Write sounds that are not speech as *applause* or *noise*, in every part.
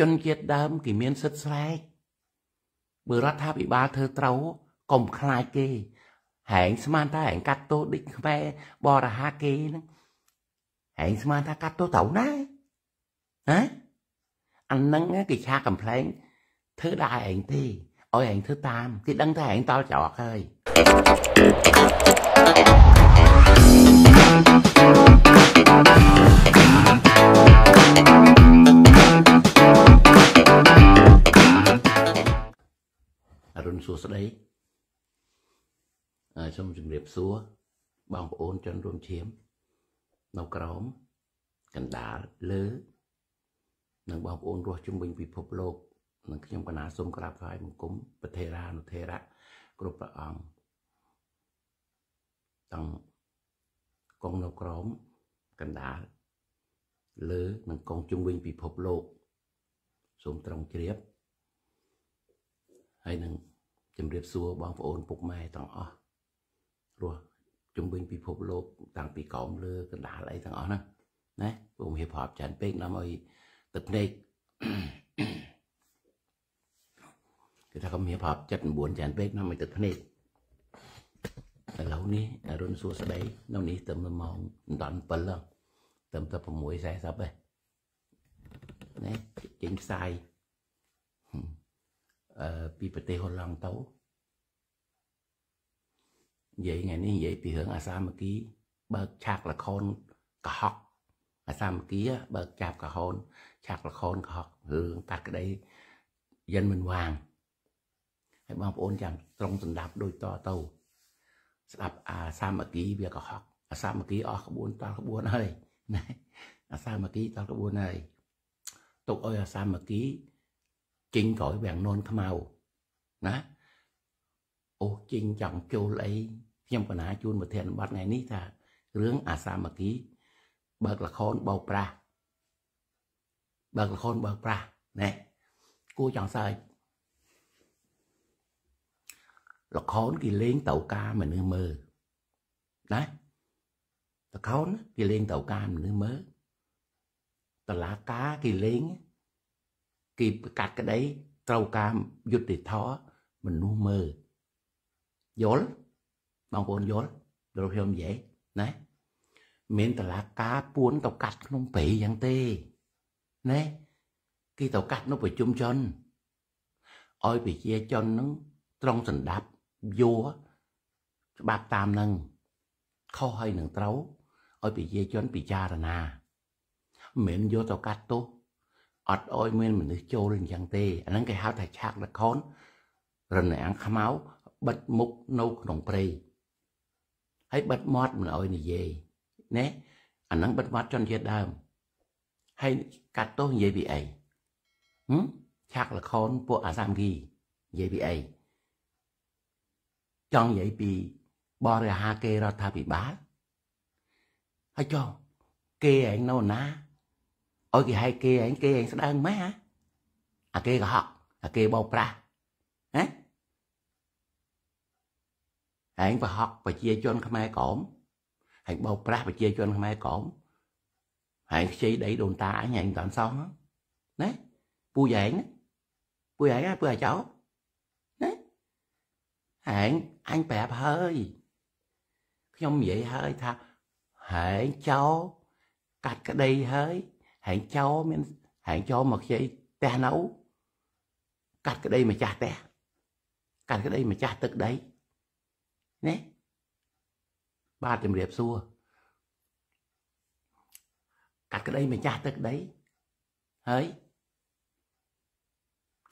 ជនជាតិដើមគេមានសិទ្ធិស្រែកបើរដ្ឋាភិបាលធ្វើត្រូវកុំខ្លាចគេហែងស្មានថាហែងកាត់ទោសដូចខ្មែរបរហាគេហ្នឹងហែងស្មានថាកាត់ទោសត្រូវណាណាអាហ្នឹងគេឆាកំ pl ែងធ្វើដាក់ហែងទេឲ្យហែងធ្វើតាមគេដឹងថាហែងតល់ច្រកហើយអអរុនសួស្តីសូមជម្រាបសួរបងប្អូនជនរួមឈាមនៅក្រោមកណ្ដាលលើនិងបងប្អូនរស់ជំនាញពិភពលោក និងខ្ញុំកណាសូមក្រាបថ្វាយបង្គំប្រធេរានុធេរៈគ្រប់ព្រះអង្គតាំងកងនៅក្រោមកណ្ដាលលើនិងកងជំនាញពិភពលោកសូមត្រង់ជ្រាបហើយនឹងជំរាបសួរបងប្អូនពុកម៉ែទាំងអស់រស់ជំវិញពិភពលោកតាំងពីក្រោមលើកណ្ដាលអីទាំងអស់ហ្នឹងណាខ្ញុំរៀបរាប់ច្រើនពេកនាំឲ្យទឹកភ្នែកគេថាខ្ញុំរៀបរាប់79ច្រើនពេកនាំឲ្យទឹកភ្នែកឥឡូវនេះអរុនសួស្ដីនៅនេះទៅម៉ោង17ឡើងទៅទៅ6:40ឯងណាចេញផ្សាយ Hmm. ពីប្រទេសហូឡង់ទៅនិយាយថ្ងៃនេះនិយាយពីរឿងអាសាមគ្គីបើកឆាកលខោនកុហកអាសាមគ្គីបើកចាប់កុហកឆាកលខោនកុហករឿងតាក្តីយិនមិនវាងហើយបងប្អូនចាំត្រង់សម្ដាប់ដូចតទៅស្ដាប់អាសាមគ្គីវាកុហកអាសាមគ្គីអស់ក្បួនតក្បួនហើយណាអាសាមគ្គីតក្បួនហើយទុកឲ្យអាសាមគ្គីជីងក្រោយវាំងននខ្មៅណាអូជីងចង់ចូលអីខ្ញុំបណ្ណាជូនប្រធានបတ်ថ្ងៃនេះថារឿងអាសាមគ្គីបើកលខោនបោកប្រាស់បើកលខោនបើកប្រាស់ណែគូចង់សើចលខោនគេលេងតៅការមនុស្សមើលណាលខោនគេលេងតៅការមនុស្សមើលតឡាការគេលេងគេប្រកាសក្តីត្រូវការយុត្តិធម៌មនុស្សមើលយល់បងប្អូនយល់យល់ខ្ញុំនិយាយណាមានតឡាការពួនទៅកាត់ក្នុងព្រៃយ៉ាងទេណាគេទៅកាត់នៅប្រជុំជនឲ្យប្រជាជននឹងត្រង់សន្តាប់យួរច្បាប់តាមនឹងខុសហើយនឹងត្រូវឲ្យប្រជាជនពិចារណាមិនយកទៅកាត់ទោសអត់អោយមានមនុស្សចូលអញ្ចឹងទេអាហ្នឹងគេហៅថាឆាកលខោនរនាំងខ្មៅបិទមុខនៅក្នុងព្រៃហើយបិទមាត់មិនអោយនិយាយណែអាហ្នឹងបិទមាត់ជនជាតិដើមហើយកាត់ទោសនិយាយពីអីហឹមឆាកលខោនពួកអាសាមគីនិយាយពីអីចង់និយាយពី បរិហាគេរដ្ឋាភិបាលហើយចុះគេឯងនៅណាអុយគេហែកគេឯងគេឯងស្ដើងម៉េចហ៎អាគេកុហកអាគេបោកប្រាស់ណាឯងប្រហកប្រជាជនខ្មែរក្រមឯងបោកប្រាស់ប្រជាជនខ្មែរក្រមឯងខ្ចីដីដូនតាអញឯងមិនតាន់សោះណាពូឯងពូឯងពូអាចោណាឯងអញប្រាប់ហើយខ្ញុំនិយាយហើយថាឯងចោកាត់ក្តីហើយហែងចោមានហែងចោមកខ្ចីផ្ទះនៅកាត់ក្តីម្ចាស់ផ្ទះកាត់ក្តីម្ចាស់ទឹកដីណាបាទជំរាបសួរកាត់ក្តីម្ចាស់ទឹកដីហើយ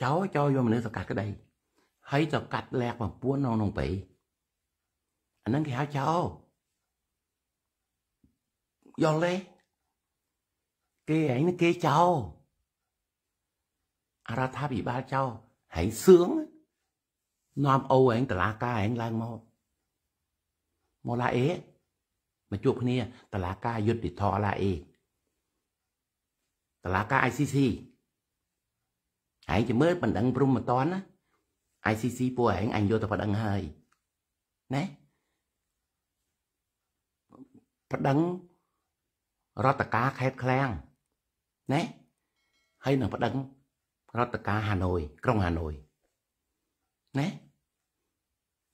ចោចោយកមនុស្សទៅកាត់ក្តីហើយទៅកាត់លែកបំពួនក្នុងក្នុងប្រៃអាហ្នឹងគេហៅចោយល់ទេគេឯងគេចោលអរដ្ឋាភិបាលចោលឯងសឿងនាំអូឯងតឡាការឯងឡើងមកមកឡាអេមកជួបគ្នាតឡាការយុទ្ធធរឡាអេតឡាការ ICC ឯងជមើលបណ្ដឹងព្រំមិនតន់ណា ICC ពួកឯងអញយកទៅបណ្ដឹងហើយណាបណ្ដឹងរដ្ឋការខេត្តឃ្លាំងណាហើយនឹងប្តឹងរដ្ឋការហាណូយក្រុងហាណូយណា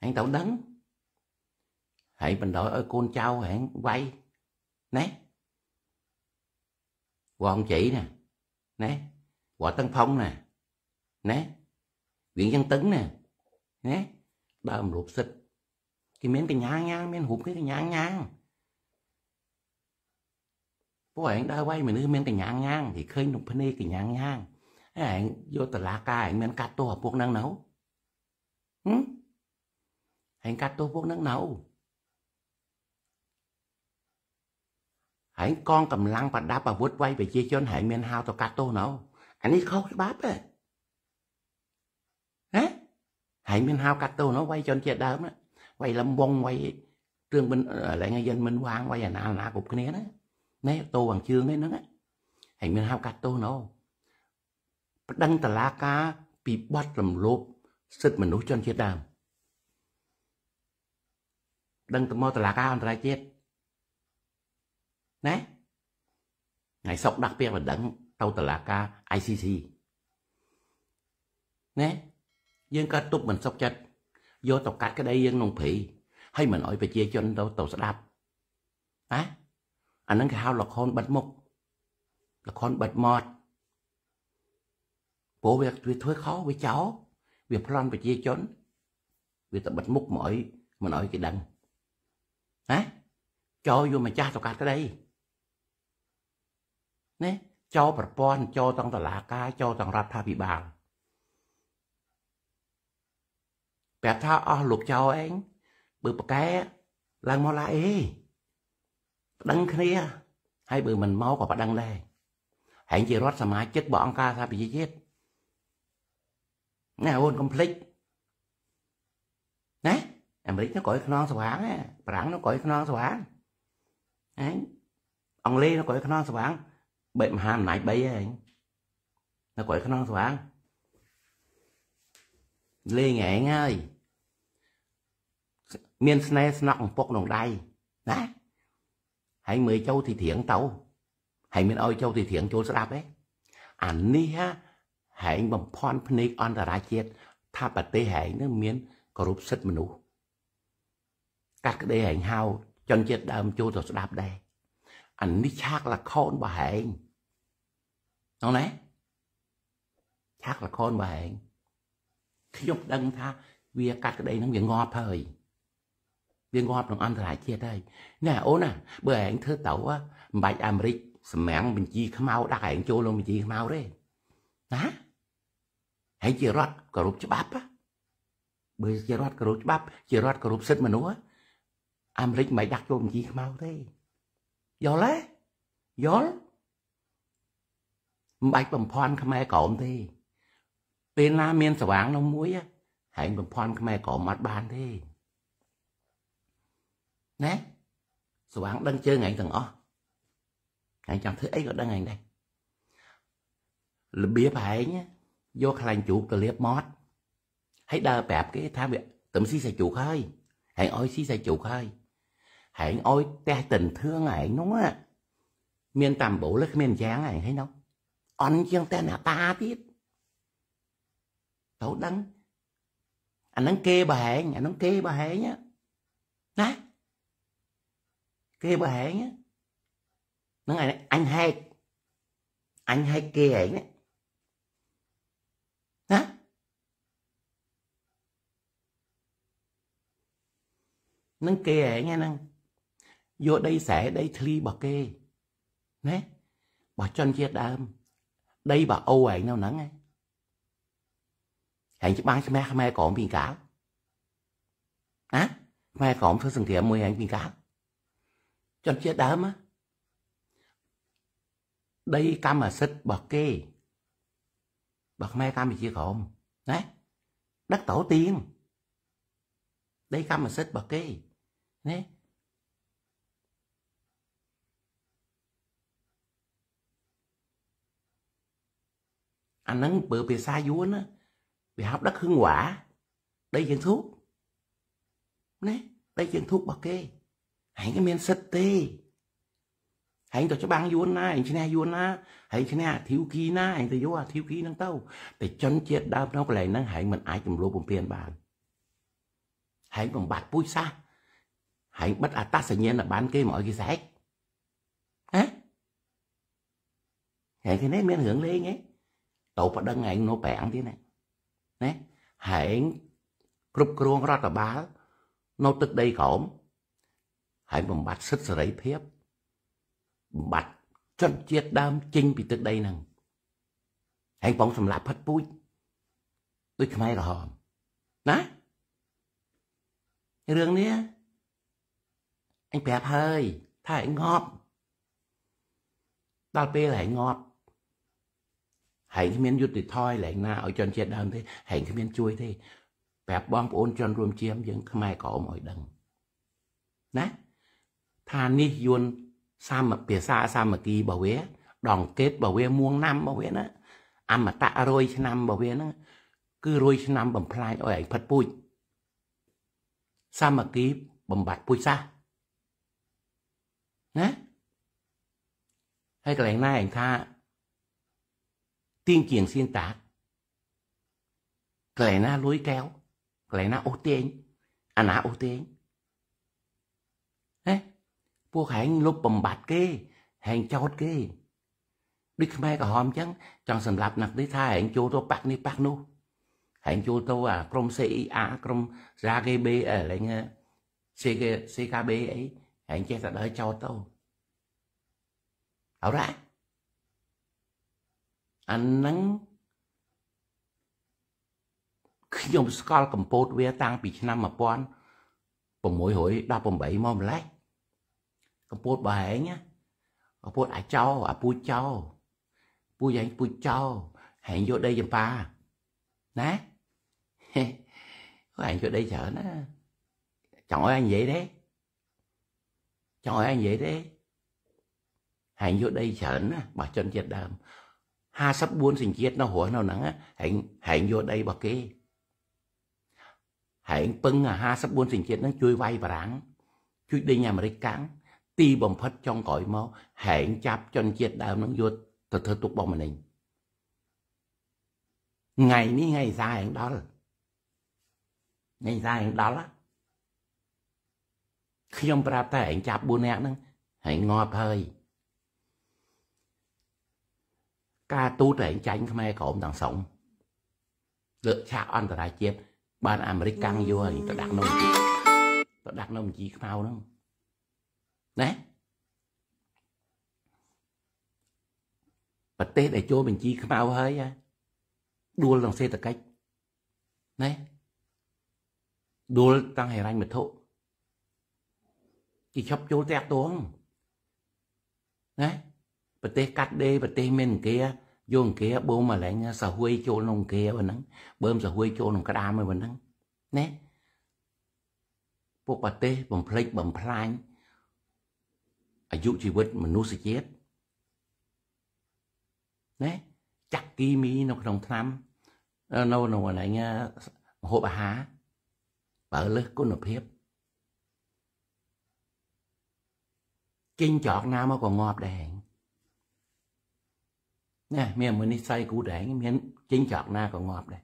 អញទៅដឹងហើយបណ្ដោយឲ្យកូនចៅហែងវាយណាវងជ័យណាណាវត្តទាំងផុងណាណាវាយ៉ាងតឹងណាណាដើមរូបសិទ្ធគេមានកញ្ញាងាមានរូបគេកញ្ញាងាពួកឯងដើរវាយមនុស្សមានកញ្ញាងងាងគេឃើញក្នុងភ្នែកកញ្ញាងងាងឯងយកតឡាការឯងមាន កាត់ទោសពួកហ្នឹងណៅហឹមឯងកាត់ទោសពួកហ្នឹងណៅឯងកងកម្លាំងប្រដាប់អាវុធវាយប្រជាជនឯងមានហៅទៅកាត់ទោសណៅអានេះខុសច្បាប់ទេណាឯងមានហៅកាត់ទោសណៅវាយជនជាតិដើមណាវាយលំវងវាយរឿងមិនឥឡូវយើងមិនវាងវាយអាណាអាណាគ្រប់គ្នាណាណែតោអាងជើងហ្នឹងហើយមានហៅកាត់ទោសណោប្តឹងតឡាការពីបទរំលោភសិទ្ធិមនុស្សជនជាតិដើមប្តឹងទៅមកតឡាការអន្តរជាតិណាថ្ងៃសុកដាក់ពាក្យបណ្ដឹងទៅតឡាការ ICC ណាយើងក៏ទប់មិនសុខចិត្តយកទៅកាត់ក្តីយើងក្នុងព្រៃហើយមិនអោយប្រជាជនទៅទៅស្ដាប់ណាអាហ្នឹងគេហៅល្ខោនបិទមុខល្ខោនបិទមាត់ព្រោះវាវាធ្វើខុសវាចោលវាប្លន់ប្រជាជនវាតែបិទមុខមកឲ្យមិនឲ្យគេដឹងណាចោលយកម្ចាស់ទៅកាត់ក្តីណាចោលប្រព័ន្ធចោលទាំងតឡាការចោលទាំងរដ្ឋាភិបាលប្រាប់ថាអស់លោកចោលឯងបើប្រកែឡើងមកឡាអីប្តឹងគ្នាហើយបើមិនមកក៏ប្តឹងដែរហែងជារដ្ឋសមាជិករបស់អង្គការសហប្រជាជាតិណាអូនកុំភ្លេចណាអាមេរិក nó ក្រោយខ្នងស្វាងប្រាំង nó ក្រោយខ្នងស្វាងហែងអង់គ្លេស nó ក្រោយខ្នងស្វាងបែបមហាអំណាច3ហែងនៅក្រោយខ្នងស្វាងលេងឯងហើយមានស្នេហ៍ស្នក់អំពុកក្នុងដៃណាហើយមើលចូលទីធៀងទៅហើយមានឲ្យចូលទីធៀងចូលស្ដាប់ទេអានេះហាហែងបំផន់ភ្នែកអន្តរជាតិថាប្រទេសហែងនឹងមានគោរពសិទ្ធិមនុស្សកាត់ក្តីហែងហៅជនជាតិដើមចូលទៅស្ដាប់ដែរអានេះឆាកលខោនបហែងហ្នឹងណាឆាកលខោនបហែងខ្ញុំដឹងថាវាកាត់ក្តី នឹងវាងាប់ហើយវាងាប់នឹងអន្តរជាតិហើយណាអូនណាបើឯងធ្វើទៅមិនបាច់អាមេរិកសម្រាំងបញ្ជីខ្មៅដាក់ឯងចូលក្នុងបញ្ជីខ្មៅទេណាឯងជារដ្ឋគោរពច្បាប់ បើជារដ្ឋគោរពច្បាប់ជារដ្ឋគោរពសិទ្ធិមនុស្សអាមេរិកមិនដាក់ចូលបញ្ជីខ្មៅទេយល់ទេយល់មិនបាច់បំភាន់ខ្មែរក្រមទេពេលណាមានស្វាងនោះមួយហែងបំភាន់ខ្មែរក្រមអត់បានទេណាស្វាងដឹងជើងឯងទាំងអស់ឯងចង់ធ្វើអីក៏ដឹងឯងដែររបៀបឯងយកខ្លាញ់ជូបទៅលាបមាត់ហើយដើរប្រាប់គេថាវាទំស៊ីសាច់ជូកហើយឯងអោយស៊ីសាច់ជូកហើយឯងអោយផ្ទះតិនធឿងឯងនោះមានតាមបូលគ្មានយ៉ាងឯងហើយនោះអន់ជាងតែអ្នកតាទៀតទៅដឹងអានឹងគេបើឯងអានឹងគេបើឯងណា kia bà hẹn á nó ngày này anh hay anh hay kia hẹn á hả nó kia hẹn nghe năng vô đây sẽ đây thi bà kê nè bà chân chia đam đây bà âu hẹn nào nắng ấy hẹn bán cho mẹ, mẹ có mình cả á mẹ có còn phải sừng thiệp mười anh mình cả cho đám á, đây cam cam mà mà xích mai đấy đất tổ tiên đây cam mà xích bậc kê nè anh nắng bự bìa xa vúa nó bị học đất hương quả đây dân thuốc đấy đây dân thuốc bậc kê ហែងមានសិទ្ធទេហែងក៏ច្បាំងយួនណាហែងឈ្នះយួនណាហែងឈ្នះអាធីវគីណាហែងទៅយកអាធីវគីហ្នឹងទៅតែជនជាតិដើមនៅកន្លែងហ្នឹងហែងមិនអាចទំលោបំពេញបានហែងបំបត្តិពុជសាសហែងបិទអត្តសញ្ញាណបានគេមកឲ្យគេស្រែកហ៎ហែងគេនេះមានរឿងលេងហ៎តោប៉ដឹងហែងនៅប្រាំងទៀតណាណាហែងគ្រប់គ្រងរដ្ឋបាលនៅទឹកដីក្រោមហើយបំបត្តិសិទ្ធិសេរីភាពបំបត្តិជនជាតិដើមចេញពីទឹកដីហ្នឹងហើយបងសម្លាប់ផិតពូជដូចខ្មែរក្រហមណារឿងនេះអញប្រាប់ហើយថាឯងងប់ដល់ពេលឯងងប់ហើយគ្មានយុទ្ធធម៌ឯងណាឲ្យជនជាតិដើមទេហើយគ្មានជួយទេប្រាប់បងប្អូនជនរួមជាមយើងខ្មែរក្រមឲ្យដឹងណាថានេះយួនសាមភាសាសាមគ្គីរបស់វាដងកេតរបស់វាមួងណាំរបស់វាណាអមតៈរយឆ្នាំរបស់វាហ្នឹងគឺរយឆ្នាំបំផ្លាញឲ្យឯងផិតពូជសាមគ្គី បំបត្តិពូជសាសណាហើយកន្លែងណាឯងថាទៀងគៀងសៀនតាកន្លែងណាលួយកែវកន្លែងណាអូសទាញអាណាអូសទាញពួកហែងលុបបំបត្តិគេហែងចោតគេដូចខ្មែរក្រហមអញ្ចឹងចង់សម្លាប់ណាក់នេះថាហែងចូលទៅប៉ាក់នេះប៉ាក់នោះហែងចូលទៅអាក្រុម CIA ក្រុម KGB អីឡើង CKB អីហែងចេះតែដើរចោតទៅអរ៉ាអានឹងខ្ញុំស្គាល់កម្ពុជាវាតាំងពីឆ្នាំ1618មកម្លេះកំពូតបើឯងណាកំពូតអាចោអាពូចោពូឯងពូចោហែងយកដីចម្ប៉ាណាហែងយកដីច្រើនណាចង់ឲ្យអញនិយាយទេចង់ឲ្យអញនិយាយទេហែងយកដីច្រើនណាបើជនជាតិដើម54សញ្ជាតិនៅរស់នៅហ្នឹងហែងហែងយកដីរបស់គេហែងពឹង54សញ្ជាតិហ្នឹងជួយវាយបារាំងជួយដេញអាមេរិកកាំងទីបំផិតចុងក្រោយមកហែងចាប់ជនជាតិដើមនឹងយកទៅធ្វើទុកបងម្នេញថ្ងៃនេះថ្ងៃសារហែងដល់ថ្ងៃសារហែងដល់ខ្ញុំប្រាប់តែហែងចាប់4នាក់ហ្នឹងហែងងាប់ហើយការទូតហែងចាញ់ខ្មែរក្រមទាំងសងលើកឆាកអន្តរជាតិបាន អាមេរិកកាំងយកហើយទៅដាក់នៅទៅដាក់នៅមជីខ្មៅហ្នឹងណាប្រទេសដែលចូលបញ្ជីខ្មៅហើយដួលនឹងសេដ្ឋកិច្ចណាដួលតាំងហិរញ្ញវត្ថុគេឈប់ចូលតែតងណាប្រទេសកាត់ដេរប្រទេសមានអង្គាយកអង្គាបូមអលែងសាហួយចូលក្នុងអង្គាប៉ុណ្ណឹងបើមសាហួយចូលក្នុងក្តាមហ្នឹងណាពួកប្រទេសបំភ្លេចបំផ្លាញអាយុជីវិតមនុស្សជាតិណាចាក់គីមីនៅក្នុងថ្នាំនៅនៅកន្លែងម្ហូបអាហារបើលើសគុណភាពគេងច្រកណាមកក៏ងាប់ដែរណាមានមនុស្សស្័យគូដែរមានគេងច្រកណាក៏ងាប់ដែរ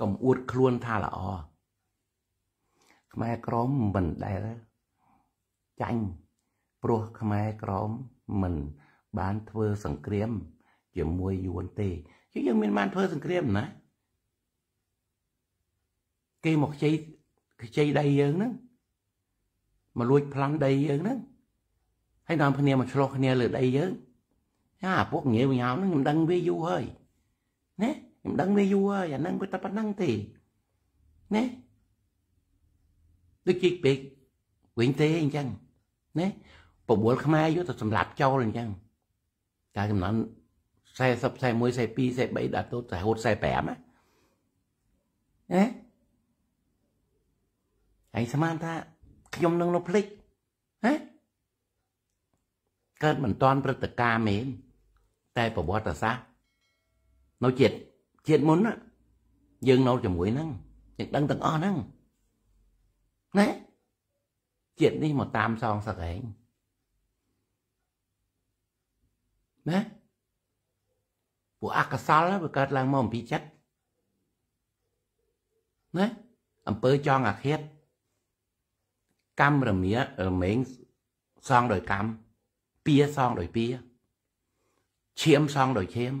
កុំអួតខ្លួនថាល្អខ្មែរក្រមមិនដែលចាញ់ព្រោះខ្មែរក្រមមិនបានធ្វើសង្គ្រាម ជាមួយយួនទេគឺយើងមានបានធ្វើសង្គ្រាមណាគេមកខ្ចីខ្ចីដីយើងហ្នឹងមកលួចប្លន់ដីយើងហ្នឹងហើយនាំគ្នាមកឆ្លោះគ្នាលើដីយើងអាពួកងាយវិញហោហ្នឹងខ្ញុំដឹងវាយូរហើយណាខ្ញុំដឹងវាយូរហើយអាហ្នឹងវាតែប៉ុណ្ណឹងទេណាដូចជីកពេកវិញទេអញ្ចឹងណាបបួលខ្មែរយកទៅសម្លាប់ចោលអញ្ចឹងតែចំនួន40 41 42 43ដល់ទៅ45ណាណាឯងស្មានថាខ្ញុំនឹងនៅភ្លេចណាកើតមិនតាន់ព្រឹត្តិការណ៍មែនតែប្រវត្តិសាស្ត្រនៅជាតិជាតិមុនយើងនៅជាមួយហ្នឹងយើងដឹងទាំងអស់ហ្នឹងណាជាតិនេះមកតាមសងសឹកឯងណាពួកអកសលវាកើតឡើងមកអំពីចិត្តណាអំពើចងអាឃាតកម្មរមៀរមែងសងដោយកម្មពៀសងដោយពៀឈាមសងដោយឈាម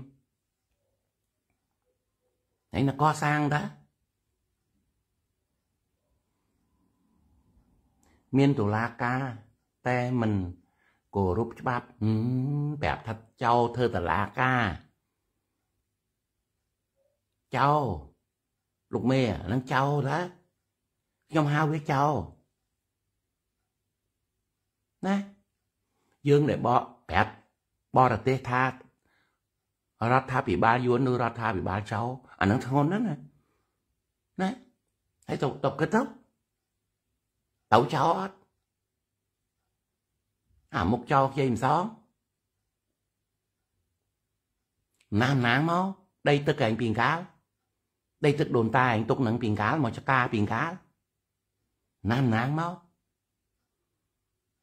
ហើយ nó có sang đó មានតុលាការតែមិនគោរពច្បាប់ប្រាប់ថាចោធ្វើតុលាការចោលោកមេហ្នឹងចោតាខ្ញុំហៅវាចោណាយើងដែលបកប្រាប់បរទេសថារដ្ឋាភិបាលយួនឬរដ្ឋាភិបាលចោអានឹងធ្ងន់ណាស់ណាណាហើយទៅទៅគិតទៅ Tẩu chó à Amok cho khi im sao Nam náng mau Đây tức anh bình cá Đây tức đồn ta anh tục nắng bình cá Mà cho ca bình cá Nam dây là là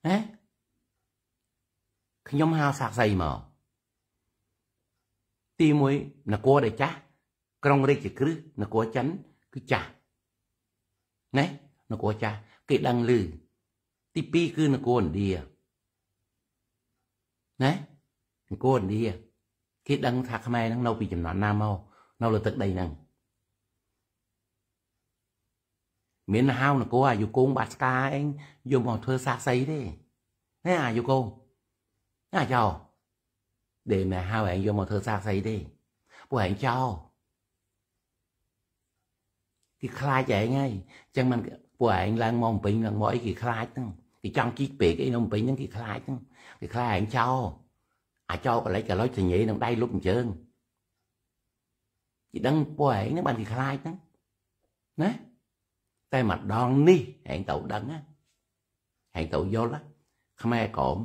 đây đây chỉ cứ cứ náng là ខ្ញុំហៅសាក់សីមកទី1នគរដែលចាស់ក្រុងរាជគ្រឹះនគរចិនគឺចាស់ណែនគរចាស់គេដឹងឮទី2គឺនគរឥណ្ឌាណានគរឥណ្ឌាគេដឹងថាខ្មែរហ្នឹង នៅពីចំនួនណាមកនៅលើទឹកដីហ្នឹងមានហៅនគរអាយុគងបាត់ស្កាអីយកមកធ្វើសាស័យទេណាអាយុគងណាចោលដែលមកហៅឯងយកមកធ្វើសាស័យទេពួកឯងចោលគេខ្លាចឯងហើយអញ្ចឹងមិនពួកឯងឡើងមកពេញឡើងមកអីគេខ្លាចហ្នឹងគេចង់ជីកពេកអីនៅពេញហ្នឹងគេខ្លាចហ្នឹងគេខ្លាចឯងចោលអាចោលកលិចកលុចសញ្ញេនឹងដៃលុបអញ្ជើញគេដឹងពួកឯងហ្នឹងបានគេខ្លាចហ្នឹងណាតែម្ដងនេះឯងទៅដឹងណាឯងទៅយល់ណាខ្មែរក្រម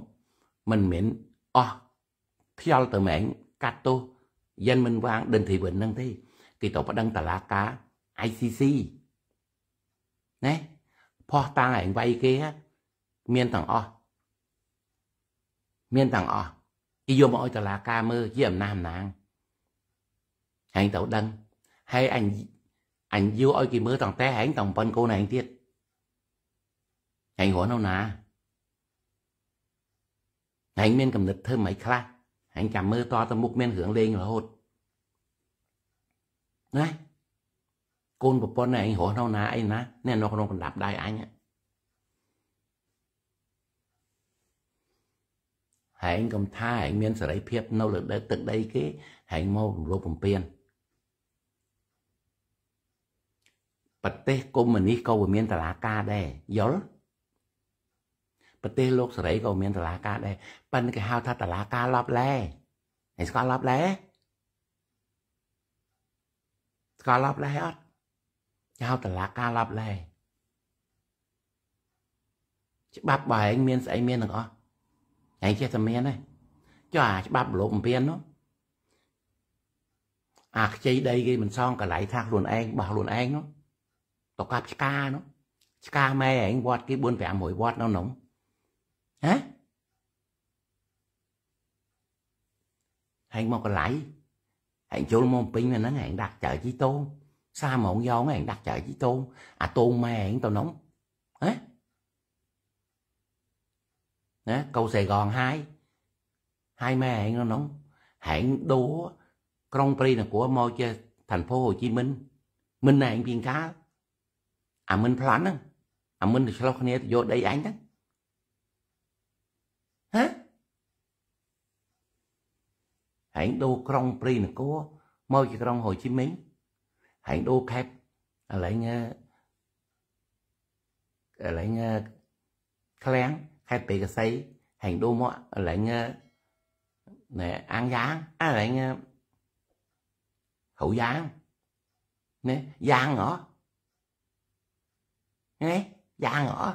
មិនមែនអស់ខ្យល់ទៅម៉ែងកាត់ទោសយ៉ាងមិនវាងដិនធីវិនហ្នឹងទេគេទៅប្តឹងតឡាការ ICC ណាផោះតាំងឯងវាយគេមានទាំងអស់មានទាំងអស់គេយកមកឲ្យតឡាការមើលជាអំណះអំណាងឯងទៅដឹងហើយអញអញយកឲ្យគេមើលទាំងតែឯងទាំងប៉ុនកូនឯងទៀតឯងរស់នៅណាឯងមានកំណត់ធ្វើមិនខ្លះឯងចាំមើលតទៅមុខមានរឿងលេងរហូតណាកូនប្រពន្ធឯងរស់នៅណាអីណាអ្នកនៅក្នុងកណ្ដាប់ដៃអញហែងកំថាឯងមានសេរីភាពនៅលើទឹកដី គេហែងមករំលោភបំពានប្រទេសកុម្មុយនីសក៏វាមានតឡាការដែរយល់ប្រទេសលោកសេរីក៏មានតឡាការដែរប៉ិនគេហៅថាតឡាការឡប់ឡែឯងស្គាល់ឡប់ឡែស្គាល់ឡប់ឡែអត់ចោលតឡាការឡប់លែងច្បាប់បើឯងមានស្អីមានទាំងអស់ឯងចេះតែមានទេចុះអាច្បាប់ប្រឡប់បំពេញនោះអាខ្ចីដីគេមិនសងកន្លែងថាខ្លួនឯងបោះខ្លួនឯងនោះតកាប់ឆ្កានោះឆ្កាម៉ែឯងវត្តគេ4 500វត្តនោះនោះហ៎ឯងមកកន្លែងឯងចូលមកពេញហ្នឹងឯងដាក់ចៅជីតូន sao mà ông do mấy thằng đắc chợ với tôn à tôn mẹ tao nóng á á câu sài gòn hai hai mẹ nó nóng hẹn đố Grand Prix là của môi chơi thành phố Hồ Chí Minh Minh này anh viên cá à Minh Plan á à Minh thì sao không vô đây anh đó hả hãy đô Grand Prix là của môi chơi Grand Hồ Chí Minh hãy đô khép à, lấy nghe à, à, lấy nghe kháng khai tê cái xây hành đô mọ lấy nghe nè an giang à lấy nghe hậu giang nè giang ngõ nghe giang ngõ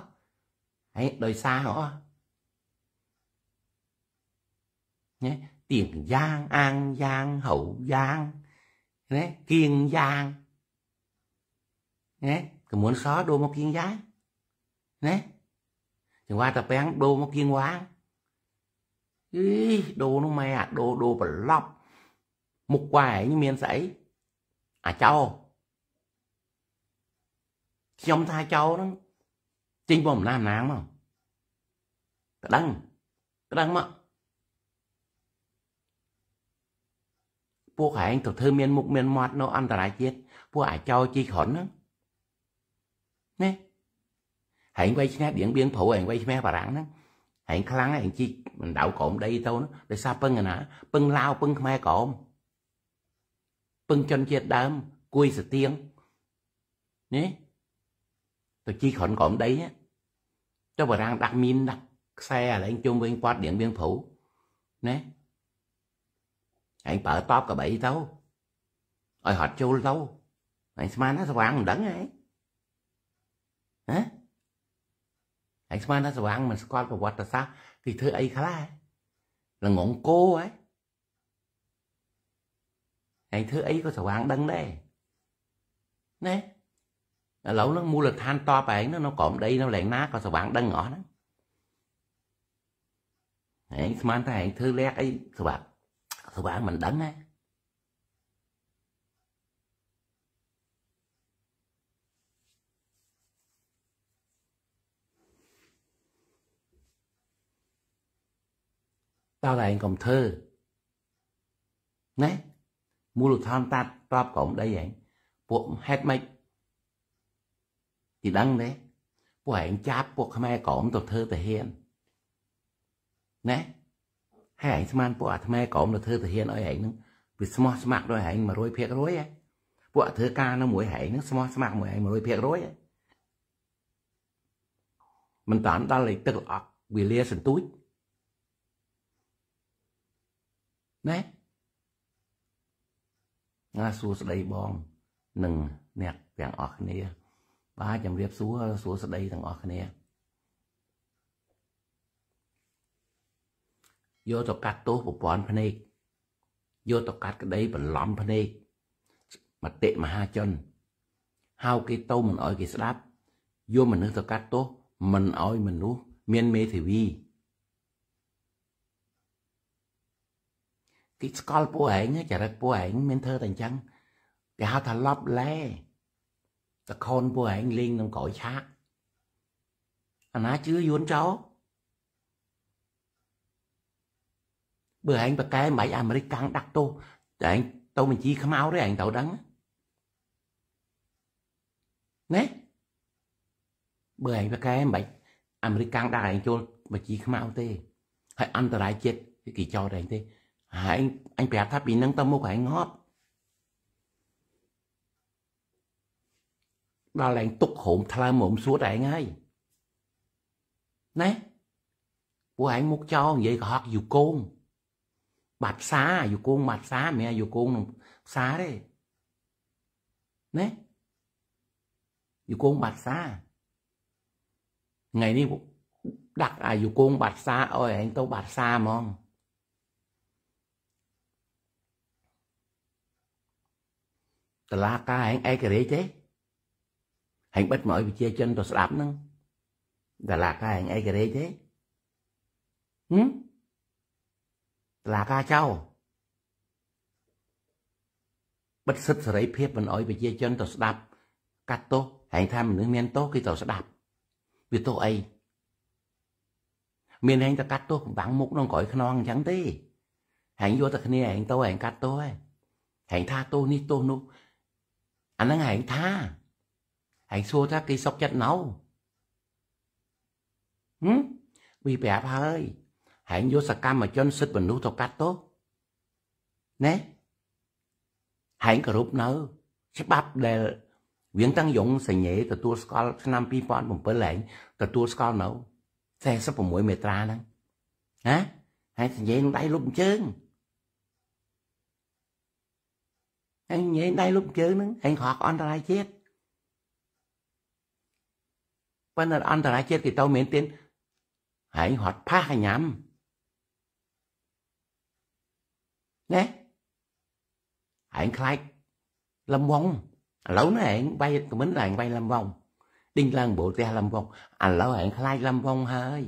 hãy đời xa ngõ nhé tiền giang an giang hậu giang nè kiên giang nè, né muốn xóa đô một kiên giá nè, chừng qua tập bén đô một kiên quá ý đô nó mẹ đô đô bẩn lọc một quài như miền sấy à châu trong thai châu đó chinh bom nam nàng mà cái đăng cái đăng mà đó. ណាហែងវៃឈ្នះដៀងបៀងព្រោះហែងវៃឈ្នះបារាំងហ្នឹងហែងខ្លាំងហែងជីកបណ្ដៅក្រមដីទៅហ្នឹងដោយសារពឹងណាពឹងឡាវពឹងខ្មែរក្រមពឹងជនជាតិដើមគួយស្ទៀងនេះទៅជីក្រនក្រមដីទៅបារាំងដាក់មីនដាក់ខ្សែឥឡូវជុំវិញពាត់ដៀងបៀងព្រោះណាហែងប្រើតបកបីទៅឲ្យហត់ចូលទៅហែងស្មានណាស្វាងមិនដឹងហែងហ៎ឯងស្មានថាស្វាងមិនស្គាល់ប្រវត្តិសាស្ត្រគេធ្វើអីខ្លះល្ងងគោហ៎ឯងធ្វើអីក៏ស្វាងដឹងដែរណែឥឡូវហ្នឹងមូលដ្ឋានតបឯងហ្នឹងនៅក្រោមដីនៅឡើងណាក៏ស្វាងដឹងអស់ហ្នឹងឯងស្មានតែឯងធ្វើលះអីស្វាងស្វាងមិនដឹងហ៎តើតែឯងកុំធ្វើណាមូលដ្ឋានតាត់ប្រាប់ក្រុមដីឯងពួកហេតុម៉េចទីដឹងទេពួកឯងចាប់ពួកខ្មែរក្រមទៅធ្វើតាហានណាហើយឯងស្មានពួកអាខ្មែរក្រមទៅធ្វើតាហានឲ្យឯងហ្នឹងវាស្មោះស្ម័គ្រដោយឯង100%ហ៎ពួកធ្វើការនៅមួយឯងហ្នឹងស្មោះស្ម័គ្រមួយឯង100%ហ៎មិនតាន់ដល់ឯទឹកអត់វាលាសន្ទូចណាណាសួស្ដីបងនិងអ្នកទាំងអស់គ្នា បាទជម្រាបសួរសួស្ដីទាំងអស់គ្នាយកទៅកាត់ទោសប្រព័ន្ធភ្នែកយកទៅកាត់ក្តីបន្លំភ្នែកមតិមហាជនហៅគេទៅមិនអោយគេស្ដាប់យកមនុស្សទៅកាត់ទោសមិនអោយមនុស្សមានមេធាវី cái scol bố ảnh chả rực bố ảnh mình thơ thành chăng cái hào thà lọp lê ta con bố ảnh liên nông cõi khác anh ná chưa yuốn cháu bữa anh và cái máy American đặt tô để anh tôi mình chi khám áo đấy anh tàu đắng nè bữa anh và cái máy American đặt anh chôn mà chi khám áo thế, hay ăn tờ lại chết cái kỳ cho đấy anh tê ហើយអញប្រាប់ថាពីនឹងទៅមុខហើយងត់ដល់ឡើងទុកក្រុមថ្លើមមុំសួតឯងហើយណែពួកឯងមុខចោលនិយាយកុហកយូគងបាត់ផ្សារយូគងបាត់ផ្សារមិនអាយូគងនឹងផ្សារទេណែយូគងបាត់ផ្សារថ្ងៃនេះដាក់អាយូគងបាត់ផ្សារអោយឯងទៅបាត់ផ្សារហ្មងតឡាការឯងឯករាជ្យទេហែងបិទមកឲ្យប្រជាជនទៅស្ដាប់ហ្នឹងតឡាការឯងឯករាជ្យទេហឹមតឡាការចោលបិទសិទ្ធិសេរីភាពមិនឲ្យប្រជាជនទៅស្ដាប់កាត់ទោសហែងថាមនុស្សមានទោសគេទៅស្ដាប់វាទោសអីមានហែងទៅកាត់ទោសបាំងមុខក្នុងក្រោយខ្នងអញ្ចឹងទេហែងយកតែគ្នាហែងទៅហែងកាត់ទោសឯងហែងថាទោសនេះទោសនោះអាហ្នឹងឯងថាឯងសួរថាគេសុកចិត្តណៅហឹមវាប្រាប់ហើយឯងយកសកម្មជន សិទ្ធិមនុស្សទៅកាត់ទោសណែឯងគោរពនៅច្បាប់ដែលវៀងតាំងយងសញ្ញេទទួលស្គាល់ឆ្នាំ2007ឯងទទួលស្គាល់នៅ46មេត្រាហ្នឹងណាហើយសញ្ញេនឹងដៃលុបជើងអញនិយាយដៃលុបជើងហ្នឹងឯងខកអន្តរាជាតិប៉ុន្តែអន្តរាជាតិគេទៅមែនទេឯងហត់ផាសឲ្យញ៉ាំណែឯងខ្លាចលំវងឥឡូវណាឯងវាយខមិនឯងវាយលំវងដេញឡើងប្រទេសលំវងឥឡូវឯងខ្លាចលំវងហើយ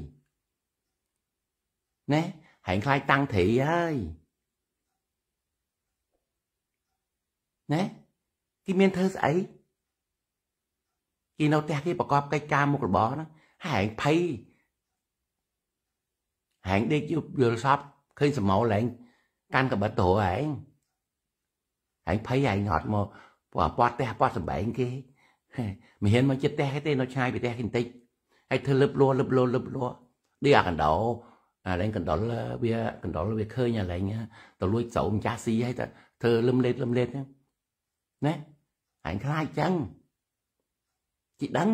ណែឯងខ្លាចតាំងត្រីហើយណាគេមានធ្វើស្អីគេនៅផ្ទះគេប្រកបកិច្ចការមុខរបរហ្នឹងហែងភ័យហែងដេកយប់យល់សពឃើញសមោលហែងកាន់កបិតទៅហែងហែងភ័យហែងហត់មកព្រោះប៉ាត់ផ្ទះប៉ាត់សម្បែង គេមិនហ៊ានមកចិត្តផ្ទះគេទេនៅឆ្ងាយពីផ្ទះគេបន្តិចហើយធ្វើលឹបលួលឹបលួលឹបលួដូចអាកណ្ដោអាឡែងកណ្ដុលវាកណ្ដុលវាឃើញអាឡែងទៅលួចស្រោមចាស់ស៊ីហើយទៅធ្វើលឹមលេតលឹមលេតហ្នឹងណាហែងខ្លាចចឹងជីដឹង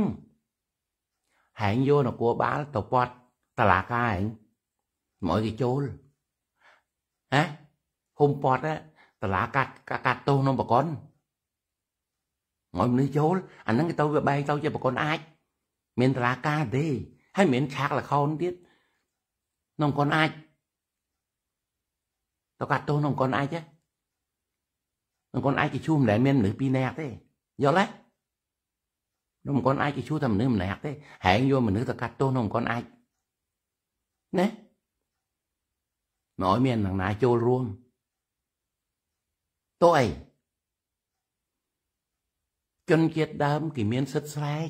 ហែងយកនគរបាលទៅពាត់តឡាការហែងមកគេចូលហ៎ហុំពាត់តឡាកាត់កាត់ទោសនំបកុនមកមនុស្សចូលអាហ្នឹងគេទៅវាបែងទៅជាបកុនអាចមានតឡាការទេហើយមានឆាកលខោនទៀតនំកុនអាចទៅកាត់ទោសនំកុនអាចហ៎មិនគាត់អាចគេជួមិនដែលមានមនុស្សពីរនាក់ទេយល់ទេនំគាត់អាចគេជួតែមនុស្សម្នាក់ទេហែងយកមនុស្សទៅកាត់ទោសនំគាត់អាចណាមកឲ្យមានអ្នកណាចូលរួមតោះអីជនជាតិដើមគេមានសិទ្ធិស្រែក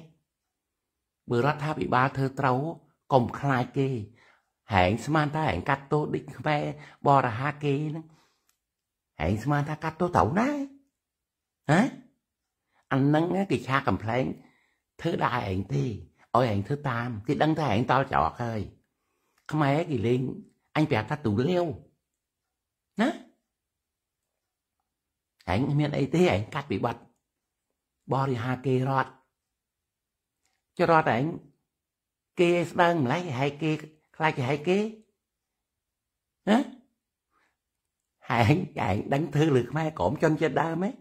បើរដ្ឋាភិបាលធ្វើត្រូវកុំខ្លាចគេហែងស្មានតែហែងកាត់ទោសដូចខ្មែរបរហាគេហ្នឹងឯងស្មានថាកាត់ទោសត្រូវណាហ៎អាហ្នឹងគេឆា complain ធ្វើដែរឯងទេឲ្យឯងធ្វើតាមគេដឹងថាឯងតល់ច្រកហើយខ្មែរគេលេងអញប្រាប់ថាទូលាវណាឯងមានអីទេឯងកាត់ពីបាត់បរិហាគេរត់ចរត់ឯងគេស្ដើងម្លេះគេហែកគេខ្លាចគេហែកគេណា hạn chạy đánh thư lực mai cổm chân chết đa mấy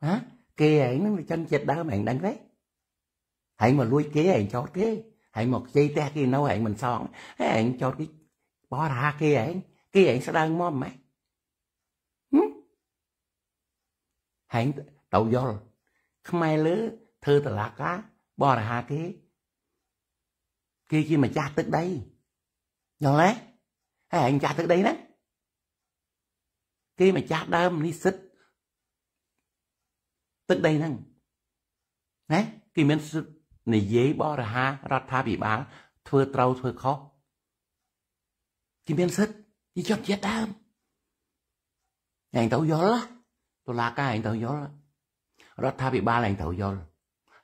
hả kia hạn nó chân chết đa mày đánh đấy hạn mà lui kia hạn cho kia hạn một chi te kia nấu hạn mình son hạn cho cái bỏ ra kia hạn kia hạn sẽ đang mom mày hạn tàu vô mai lứa thư từ lạc á bỏ ra kia kia khi mà cha tức đây nhỏ lẽ hay anh cha tức đây đấy គេមកចាស់ដើមនេះសិទ្ធទឹកដីហ្នឹងណាគេមានសិទ្ធនិយាយបរិហារដ្ឋាភិបាលធ្វើត្រូវធ្វើខុសគេមានសិទ្ធនិយាយជាដើមឯងទៅយល់តុលាការឯងទៅយល់រដ្ឋាភិបាលឯងត្រូវយល់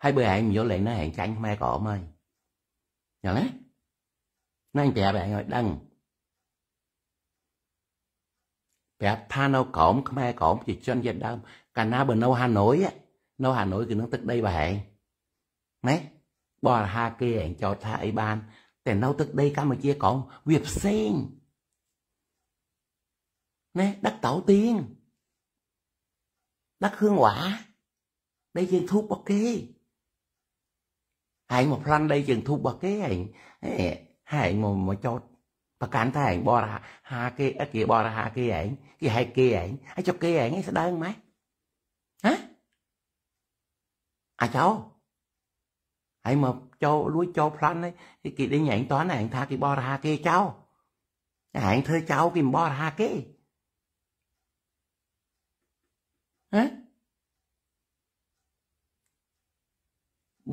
ហើយបើឯងមិនយល់ឯងណាឯងចាញ់ខ្មែរក្រមហើយយ៉ាងណាណាឯងប្រាប់ឯងឲ្យដឹងប្រាប់ថានៅក្រមខ្មែរក្រមជាជនជាតិដើមកាលណាបើនៅហាណូយនៅហាណូយគឺនឹងទឹកដីប្រហែលណែបើហាគេឯងចោទថាអីបាន តែនៅទឹកដីកម្ពុជាក្រមវាផ្សេងណែ đất tổ tiên đất hương quả ដីជើងធូបរបស់គេឯងមកផ្លាន់ដីជើងធូបរបស់គេឯងហែឯងមកមកចោទ cán thầy ra pakanta aing bora ra aki bora hake aing hai hake aing ai cho ke aing sa dang mấy, hả à cháu hãy mà cho lúa cho plan ấy thì kỳ đi nhảy toán này anh tha kỳ bo ra kia cháu à, anh thơ cháu kỳ bo ra kia hả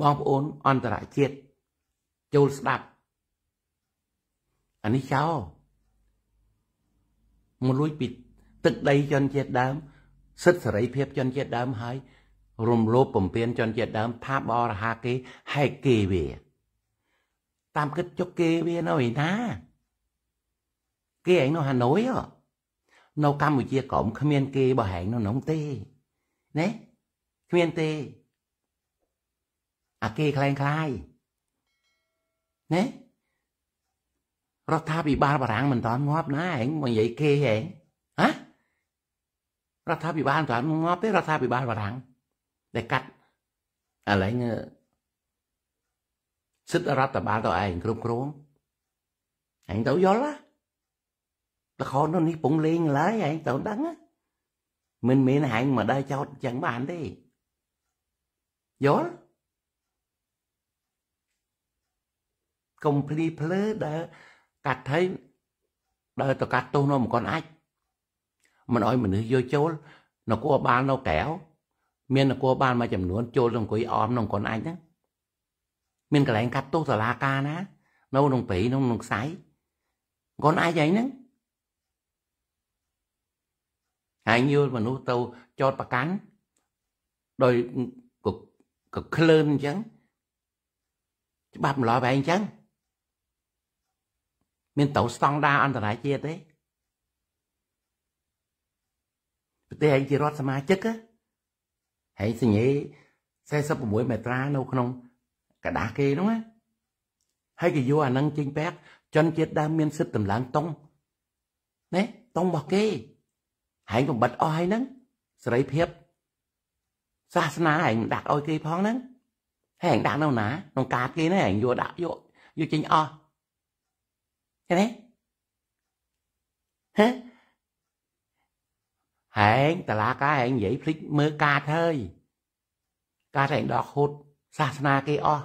បងប្អូនអន្តរជាតិចូលស្ដាប់អានេះចោលមកលួចពីទឹកដីជនជាតិដើម សិទ្ធិសេរីភាពជនជាតិដើមហើយរំលោភបំពានជនជាតិដើមថាបរហាគេហែកគេវា តាមគិតចុកគេវានៅឯណាគេឯងនៅហាណូយនៅកម្ពុជាក៏គ្មានគេបោះហែងនៅក្នុងទេណែគ្មានទេអាគេคล้ายៗណែរដ្ឋាភិបាលបារាំងមិនតាន់ងាប់ណាឯងមកនិយាយគេឯងហ៎រដ្ឋាភិបាលមិនតាន់ងាប់ទេរដ្ឋាភិបាលបារាំងដែលកាត់ឥឡូវសិទ្ធិរដ្ឋបាលទៅឯងគ្រប់គ្រងឯងទៅយល់ណាល្ខោននោះនេះពងលេងឡើយឯងទៅដឹងមិនមានឯងមកដើរចោតចឹងបានទេយល់កុំភ្លីភ្លើដើរកាត់ថៃដើរទៅកាត់ទោសនៅមកនអាចមិនអោយមនុស្សយកចូលនគរបាលនៅក្រៅមាននគរបាលមួយចំនួនចូលទៅអង្គុយអមនៅកនអាចហ្នឹងមានកន្លែងកាត់ទោសសាលាការណា នៅក្នុងព្រៃនៅក្នុងខ្សែកនអាចឯងហ្នឹងហើយយល់មនុស្សទៅចោតប្រកាន់ដោយកក្លឿនអញ្ចឹងច្បាប់ម្លោះបែបអញ្ចឹងមានត្រូវស្តង់ដារអន្តរជាតិទេប្រទេសឯងជារដ្ឋសមាជិកហែងសញ្ញេ46មេត្រានៅក្នុងกระดาษគេនោះណាហើយគេយកអានឹងចេញបែកជនជាតិដើមមានសិទ្ធិតម្លើងតុងណែតុងរបស់គេហែងកំបិតអស់ហើយហ្នឹងសេរីភាពសាសនាហែងដាក់ឲ្យគេ ផងហ្នឹងហែងដាក់នៅណាក្នុងកាតគេហ្នឹងហែងយកដាក់យកយកចេញអស់ thế thế hẹn แต่ละការហែងនិយាយភ្លេចមើលការធ្វើការហែងដល់ហូតសាសនាគេអស់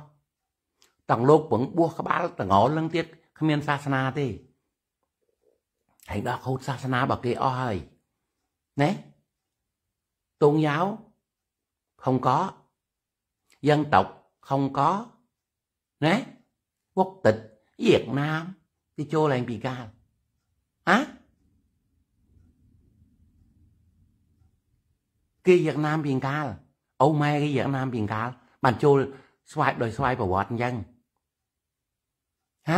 ទាំងលោកពងបួសក្បាលទាំងអល់នឹងទៀតគ្មានសាសនាទេហែងដល់ហូតសាសនារបស់គេអស់ហើយណែ tôn giáo không có dân tộc không có nè quốc tịch Việt Nam cái chỗ này anh bị cao hả គេវៀតណាមពីកាលអូម៉ែគេវៀតណាមពីកាលបានចូលស្វែងដោយស្វែងប្រវត្តិអញ្ចឹងហ៎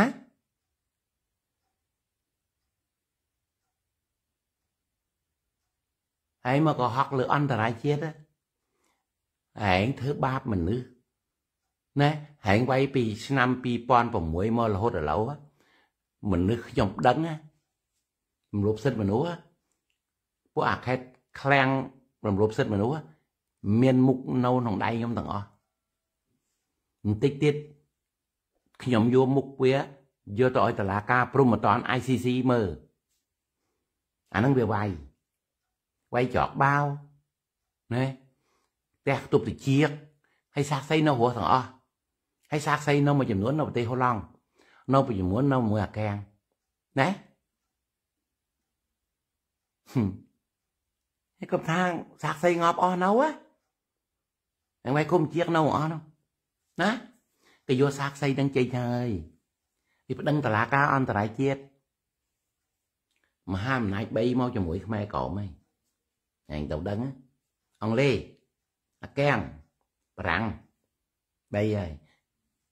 ឯងមកកុហកលើអន្តរាយជាតិឯងធ្វើបាបមនុស្សណាឯងវាយពីឆ្នាំ2006មករហូតដល់ឥឡូវមនុស្សខ្ញុំដឹងណារំលោភសិទ្ធិមនុស្សពួកអាខេតឃ្លាំងរំលោភសិទ្ធិមនុស្សមាន មុខនៅក្នុងដៃខ្ញុំទាំងអស់បន្តិចទៀតខ្ញុំយកមុខវាយកទៅឲ្យតឡាការព្រំតន ICC មើលអាហ្នឹងវាវាយវាយច្រកបាវណែផ្ទះទប់តិចហើយសាកសីនៅរស់ទាំងអស់ហើយសាកសីនៅមួយចំនួននៅប្រទេសហូឡង់នៅពីជំនួននៅមួយអាកាំងណាហឹមឯកុំថាសាក់សីងប់អស់នៅហ៎ហ្នឹងឯងគុំជាកនៅអស់នោះណាគេយកសាក់សីនឹងជិះហើយពីប្តឹងតឡាការអន្តរជាតិមហាអំណាច3មកជាមួយ ខ្មែរក្រមហើយឯងទៅដឹងអង់គ្លេសអាកាំងបារាំង3ហើយ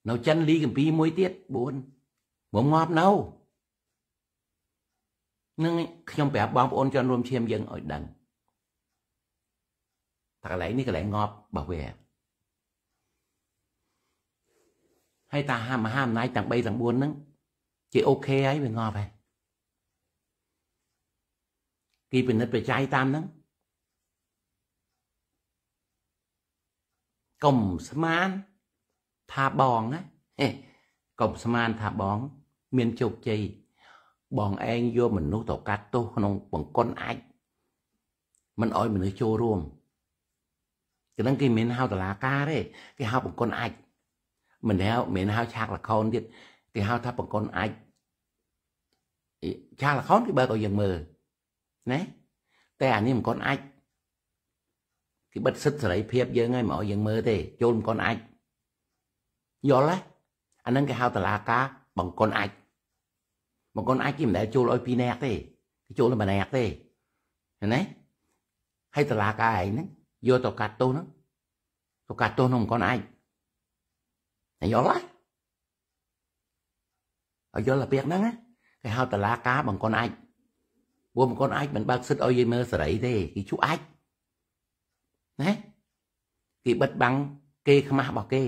នៅចិនលីកម្ពីមួយទៀត4មកងាប់នៅនឹងខ្ញុំប្រាប់បងប្អូនជនរួមឈាមយើងឲ្យដឹងតែកន្លែងនេះកន្លែងងាប់របស់វាហើយតាហាមហាអំណាចទាំង3ទាំង4ហ្នឹងជាអូខេហើយវាងាប់ហើយគេពិនិត្យបច្ច័យតាមហ្នឹងកុំស្មានថាបងណាកុំស្មានថាបងមានជោគជ័យបងឯងយកមនុស្សទៅកាត់ទោសក្នុងបង្កន់អាចមិនអោយមនុស្សចូលរួមគេនឹងគេមានហៅតឡាការទេគេហៅបង្កន់អាចមិនហៅមិនហៅឆាកលខោនទៀតគេហៅថាបង្កន់អាចឆាកលខោនគេបើកឲ្យយើងមើលណាតែអានេះបង្កន់អាចគេបិទសិទ្ធិសេរីភាពយើងហើយមកឲ្យយើងមើលទេចូលបង្កន់អាចយល់ទេអានឹងគេហៅតឡាការបង្កន់អាចមកកូនអាចគេមិនដែលចូលឲ្យពីរនាក់ទេគេចូលតែម្នាក់ទេឃើញទេហើយតឡាការឯងហ្នឹងយកទៅកាត់ទោសហ្នឹងទៅកាត់ទោសក្នុងមកកូនអាចយល់ហើយឲ្យយល់របៀបហ្នឹងគេហៅតឡាការបង្កនអាចព្រោះបង្កនអាចមិនបើកសិទ្ធឲ្យយាយមើលសេរីទេគេជួអាចណាគេបិទបាំងគេខ្មាស់របស់គេ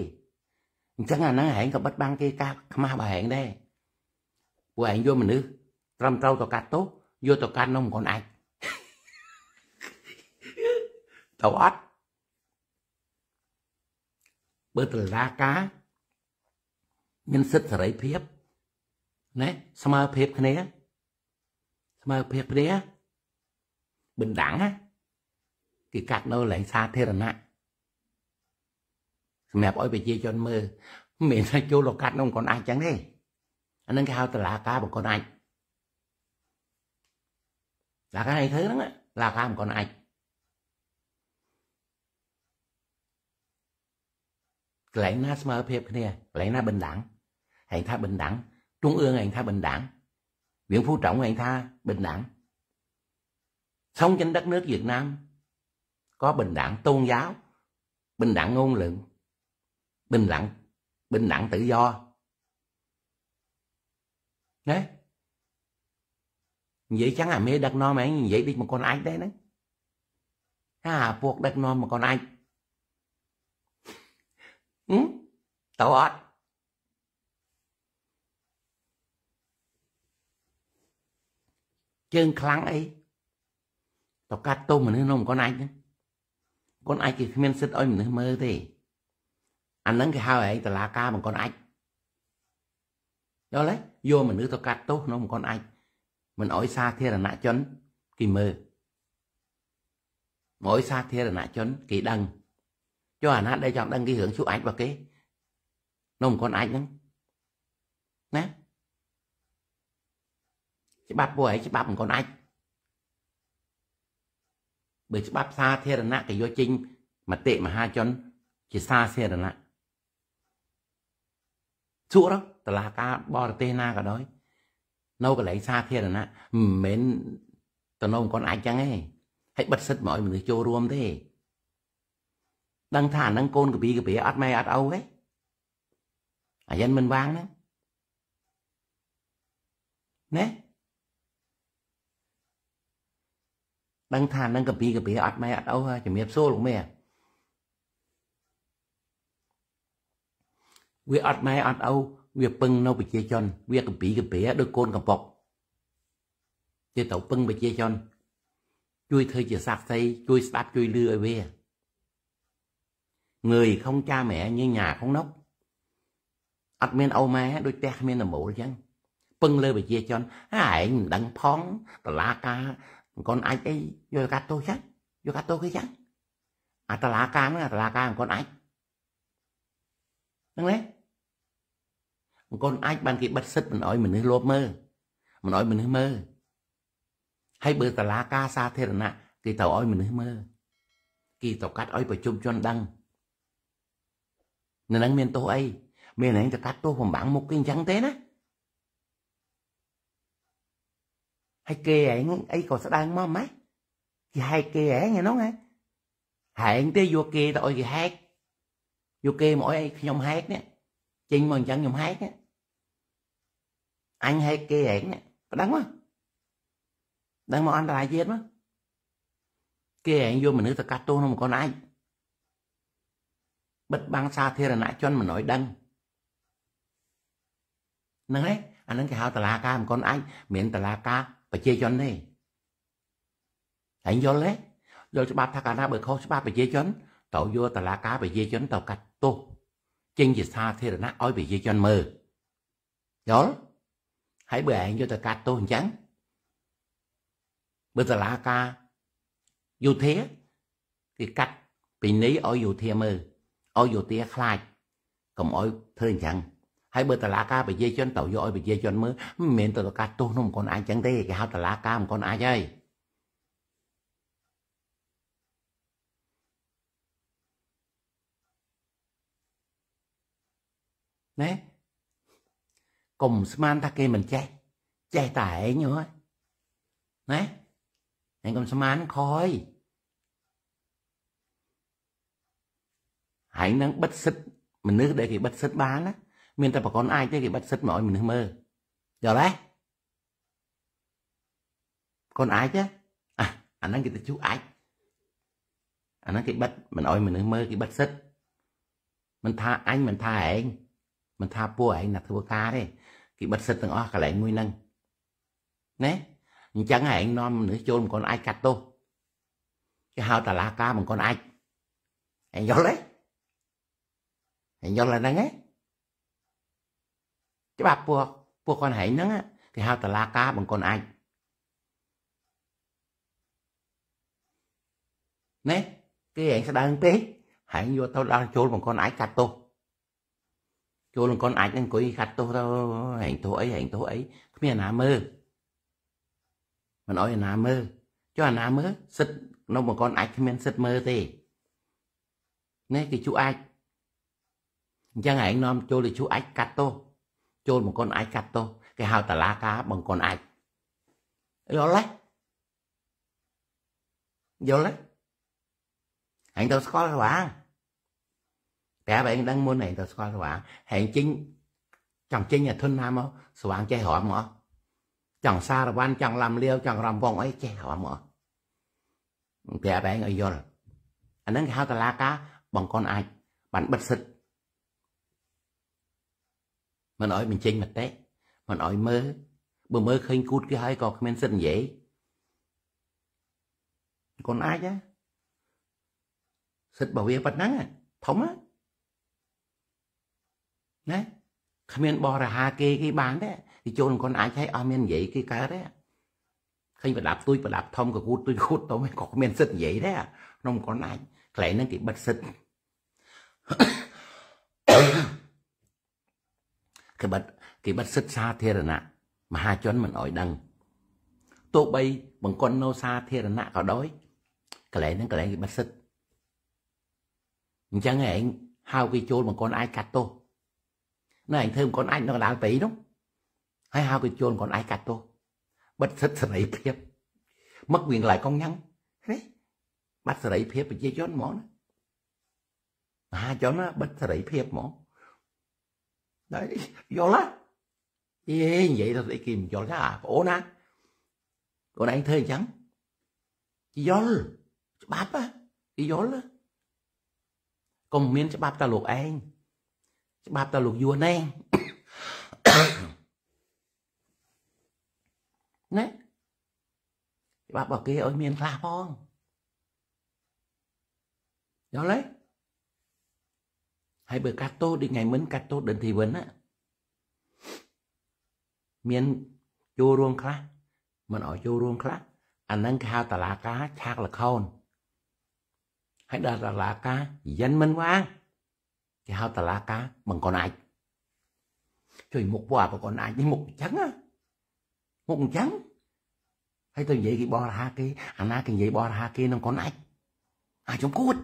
អញ្ចឹងអាហ្នឹងឯងក៏បិទបាំងគេការខ្មាស់របស់ឯងដែរពួកឯងយកមនុស្សត្រឹមត្រូវទៅកាត់ទោសយកទៅកាន់នំខ្លួនឯងទៅអត់បើតលាការមានសិទ្ធិសេរីភាពណាស្មើភាពគ្នាស្មើភាពគ្នាបណ្ដាំងគេកាត់នៅកន្លែងសាធារណៈសម្រាប់ឲ្យប្រជាជនមើលមិនមែនថាចូលកាត់នំខ្លួនឯងចឹងទេ anh đang cao là ca một con anh là cái này thứ đó là ca một con anh lấy na smơ phiệp nè lấy na bình đẳng hãy tha bình đẳng trung ương hãy tha bình đẳng viện Phú Trọng hãy tha bình đẳng sống trên đất nước Việt Nam có bình đẳng tôn giáo bình đẳng ngôn luận bình đẳng bình đẳng tự do ណានិយាយចឹងអាមេដឹកនាំឯងនិយាយដូចមកកូនអាចដែរហ្នឹងអាពួកដឹកនាំមកកូនអាចហឹមតើអត់ជើងខ្លាំងអីទៅកាត់ទោសមនុស្សនោះមកកូនអាចហ្នឹងកូនអាចគេគ្មានសិទ្ធឲ្យមនុស្សមើលទេអាហ្នឹងគេហៅឯងតឡាការមកកូនអាចយល់ទេយកមនុស្សទៅកាត់ទោសក្នុងកូនអាចមិនអោយសាធារណជនគេមើលមកសាធារណជនគេដឹងចុះអាណាដែលចង់ដឹងគេរឿងឈូអាចរបស់គេនំកូនអាចហ្នឹងណាច្បាប់ពួកឯងច្បាប់កូនអាចបើច្បាប់សាធារណៈគេយកចេញមតិមហាជនជាសាធារណៈសួរតឡាការបរទេសណាក៏ដោយ នៅកន្លែងសាធារណៈមិនមែនតំណងគាត់អាចចឹងទេហើយបិទសិទ្ធមកឲ្យមនុស្សចូលរួមទេដឹងថាអានឹងកូនកពីកពីអត់ម៉ែអត់អ៊ូទេអាយ៉ាងមិនវាងហ្នឹងណាដឹងថានឹងកពីកពីអត់ម៉ែអត់អ៊ូជំរាបសួរលោកមេវាអត់ម៉ែអត់ឪវាពឹងនៅប្រជាជនវាកំពីកំប្រាដោយកូនកំប៉ុកគេទៅពឹងប្រជាជនជួយធ្វើជាសាក់សីជួយស្ដាប់ជួយលឺឲ្យវា người không cha mẹ như nhà không nóc អត់មានអូម៉ែដូចផ្ទះគ្មានដំបូលអញ្ចឹងពឹងលើប្រជាជនហើយឯងមិនដឹងផងតឡាការអង្គនអាចអីយកកាត់ទោសចឹងយកកាត់ទោសគេចឹងអាតឡាការហ្នឹងអាតឡាការអង្គនអាចហ្នឹងណាអង្គនអាចបានគេបិទសិទ្ធមិនអោយមនុស្សលោភមើលមិនអោយមនុស្សមើលហើយបើតឡាការសាធារណៈគេត្រូវអោយមនុស្សមើលគេត្រូវកាត់អោយប្រជុំជនដឹងនៅនឹងមានទោសអីមានហ្នឹងទៅកាត់ទោសបំបាំងមុខគេអញ្ចឹងទេណាហើយគេឯងអីក៏ស្ដើងមកម៉េះគេហែកគេឯងហ្នឹងហែងទេយកគេទៅអោយគេហែកយកគេមកអីខ្ញុំហែកនេះចេញមកអញ្ចឹងខ្ញុំហែកនេះអញហែកគេហែកនេះប៉ណ្ដឹងមកដឹងមកអន្តរាជាតិមកគេឯងយកមនុស្សទៅកាត់ទោសក្នុងកូនអាចបិទបាំងសាធារណជនមិនអោយដឹងហ្នឹងឯងអានឹងគេហៅតឡាការអង្គនអាចមានតឡាការប្រជាជនទេហើយយល់ទេយល់ច្បាប់ថាកាលណាបើខុសច្បាប់ប្រជាជនត្រូវយកតឡាការប្រជាជនទៅកាត់ tu chân gì xa thì là nát ói bị dây cho anh mơ đó hãy bề ảnh cho ta ca tô chẳng bây giờ là ca dù thế thì cách bị ní ở dù thế mơ ở dù thế khai còn ở thơ chẳng hãy bơ tà lá ca bị dây cho anh tàu vô ôi bị dây cho anh mơ miệng tàu ca tô nó một con ai chẳng thế cái hao tà lá ca một con ai chơi ណាកុំស្មានថាគេមិនចេះចេះតែឯងហ្នឹងណាឯងកុំស្មានខ້ອຍឯងនឹងបិទសិទ្ធមនុស្សដែលគេបិទសិទ្ធបានណាមានតែប្រកនអាចទេគេបិទសិទ្ធមកឲ្យមនុស្សមើលយល់ទេកូនអាចណាអាអាហ្នឹងគេទៅជួអាចអាហ្នឹងគេបិទមិនឲ្យមនុស្សមើលគេបិទសិទ្ធមិនថាអញមិនថាឯងមិនថាពួកឯងណាធ្វើការទេគេបិទសិទ្ធទាំងអស់កន្លែងមួយហ្នឹងណាអញ្ចឹងឯងនាំមនុស្សចូលមិនគាត់អាចកាត់ទោសគេហៅតឡាការមិនគាត់អាចឯងយល់ទេឯងយល់ហ្នឹងទេច្បាប់ពួកពួកគាត់ឯងហ្នឹងគេហៅតឡាការមិនគាត់អាចណាគេឯងស្ដើងទេហើយយកទៅដល់ចូលមិនគាត់អាចកាត់ទោសចូលកូនអាចនឹងអង្គុយខាត់ទោសទៅហែងទោសអីហែងទោសអីគ្មានអាណាមើលមិនអោយអាណាមើលចុះអាណាមើលសិទ្ធនៅមកកូនអាចគ្មានសិទ្ធមើលទេនេះគេជួអាចអញ្ចឹងឯងនាំចូលទៅជួអាចកាត់ទោសចូលមកកូនអាចកាត់ទោសគេហៅតឡាការបង្កូនអាចយល់ទេយល់ទេអញទៅស្គាល់បានតែបែងដឹងមុនឯងទៅស្គាល់ស្វាងហែងចេញចង់ចេញឲ្យធុនណាមកស្វាងចេះរំមកចង់សារវ៉ាន់ចង់ឡាំលាវចង់រំវងអីចេះរំមកប្រាប់ឯងឲ្យយល់អាហ្នឹងគេហៅតឡាការបង្កនអាចបានបិទសិទ្ធមិនឲ្យបញ្ចេញមតិមិនឲ្យមើលបើមើលឃើញគូតគេហើយក៏គ្មានសិទ្ធនិយាយកូនអាចណាសិទ្ធិរបស់វាប៉ុណ្ណឹងធំណាណាគ្មានបរិហាគេគេបានទេវិជុលមិនអាចឲ្យអស់មាននិយាយគេកើតទេឃើញប្រដាប់ទួយប្រដាប់ធំក៏គូតទួយគូតធំក៏គ្មានសិទ្ធិនិយាយដែរក្នុងកូនអាចកន្លែងហ្នឹងគេបិទសិទ្ធិគេបិទគេបិទសិទ្ធិសាធារណៈមហាជនមិនអោយដឹងទោះបីបង្គន់នៅសាធារណៈក៏ដោយកន្លែងហ្នឹងកន្លែងគេបិទសិទ្ធិអញ្ចឹងឯងហៅគេចូលបង្គន់អាចកាត់ទោស này thêm con anh nó đáng tí đúng, hay hao cái chôn con ai cắt tôi bất thích sở mất quyền lại con nhân đấy bắt sở hữu ភាពជា chốn món à cho nó bất sở hữu ភាព món đấy vô lá Ê, vậy là để kìm cho à, ổ na con anh thơ chẳng chỉ gió bắp á chỉ gió á còn miên cho bắp ta luộc anh ច្បាប់តលោកយួនឯងណាច្បាប់របស់គេឲ្យមានខ្លះផងយល់ទេហើយបើកាត់ទោសដូចថ្ងៃមុនកាត់ទោសដិនធីវិនណាមានចូលរួមខ្លះមិនឲ្យចូលរួមខ្លះអានឹងគេហៅតឡាការឆាកលខោនហើយដល់តឡាការយិនមិនវាង thì hao tà lá cá bằng con ai rồi một quả và con ai với một trắng á một trắng hay tôi vậy cái bo là ha kia anh á cái vậy bo là ha kia nó con ai ai chống cút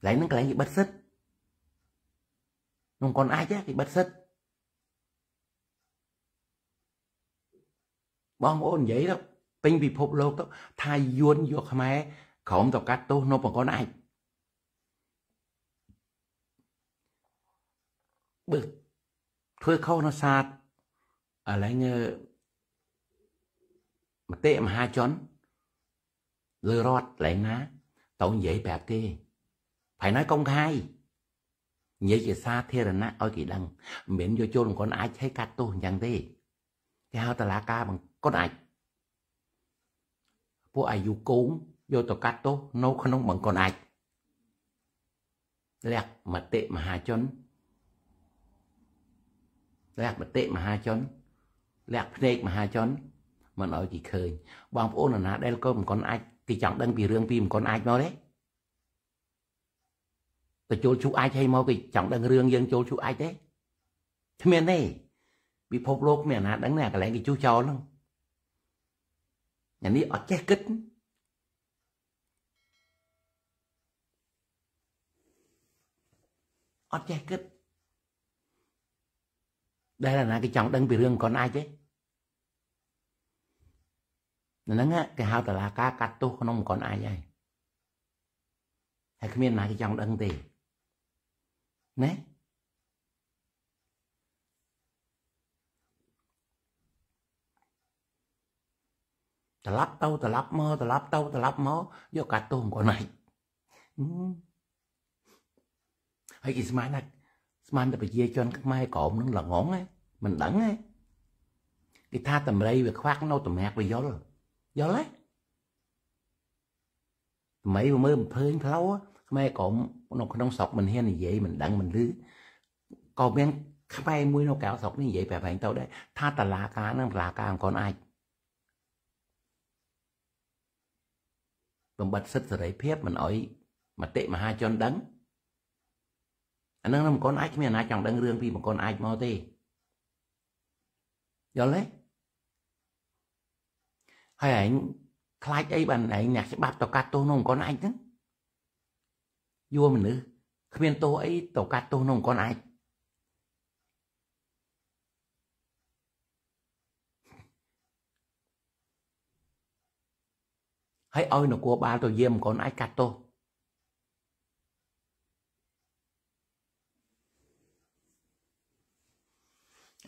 lấy nó cái gì bất xích nó còn ai chứ thì bất vậy bị phục thay tôi bằng con ai បើធ្វើខុសនៅសាទឥឡូវមតិមហាជនលើរដ្ឋឡើងណាតើនិយាយប្រាប់គេ phải nói công khai និយាយជាសាធារណៈឲ្យគេដឹងមិនមែនយកចូលកូនអាចឲ្យកាត់ទោសអញ្ចឹងទេគេហៅតឡាការបង្កូនអាចពួកអាយុគោងយកទៅកាត់ទោសនៅក្នុងបង្កូនអាចលក្ខមតិមហាជនលាក់បតិមហាជនលាក់ភ្នែកមហាជនមិនឲ្យគេឃើញ បងប្អូនណា ដែលក៏មិនគន់អាចគេចង់ដឹងពីរឿងពីមិនគន់អាចមកទេទៅចូលជួអាចឲ្យមកគេចង់ដឹងរឿងយើងចូលជួអាចទេគ្មានទេពិភពលោកមានអាណា ដឹងណាកន្លែងគេជួចចោលហ្នឹងអ្នកនេះអត់ចេះគិតអត់ចេះគិតដែលអាណាគេចង់ដឹងពីរឿងកូនអាចទេហ្នឹងគេហៅតឡាការកាត់ទោសក្នុងកូនអាចហើយហើយគ្មានណាគេចង់ដឹងទេណាត្រឡប់ទៅត្រឡប់មកត្រឡប់ទៅត្រឡប់មកយកកាត់ទោសកូនអាចហើយគេស្មានណាស្មានតែប្រជាជនខ្មែរក្រមនឹងល្ងងហ្នឹងមិនដឹងទេគេថាតម្រៃវាខ្វាក់នៅតម្រាក់វាយល់យល់ទេតម្រៃវាមើលមិនឃើញផ្លូវខ្មែរក្រមនៅក្នុងស្រុកមិនហ៊ាននិយាយមិនដឹងមិនឮក៏មានខ្មែរមួយនៅក្រៅស្រុកនេះនិយាយប្រាប់ឯងទៅដែរថាតឡាការនឹងតឡាការអង្គនអាចបំបត្តិសិទ្ធិសេរីភាព មិនអោយមតិមហាជនដឹងអានឹងមកកូនអាចគ្មានអំណាចចង់ដឹងរឿងពីមកកូនអាចមកទេយល់ទេហើយឯងខ្លាចអីបានឯងអ្នកច្បាប់ទៅកាត់ទោសនោះមកកូនអាចហ្នឹងយួរមនុស្សគ្មានទោសអីទៅកាត់ទោសនោះមកកូនអាចហើយឲ្យនគរបាលទៅយាមកូនអាចកាត់ទោស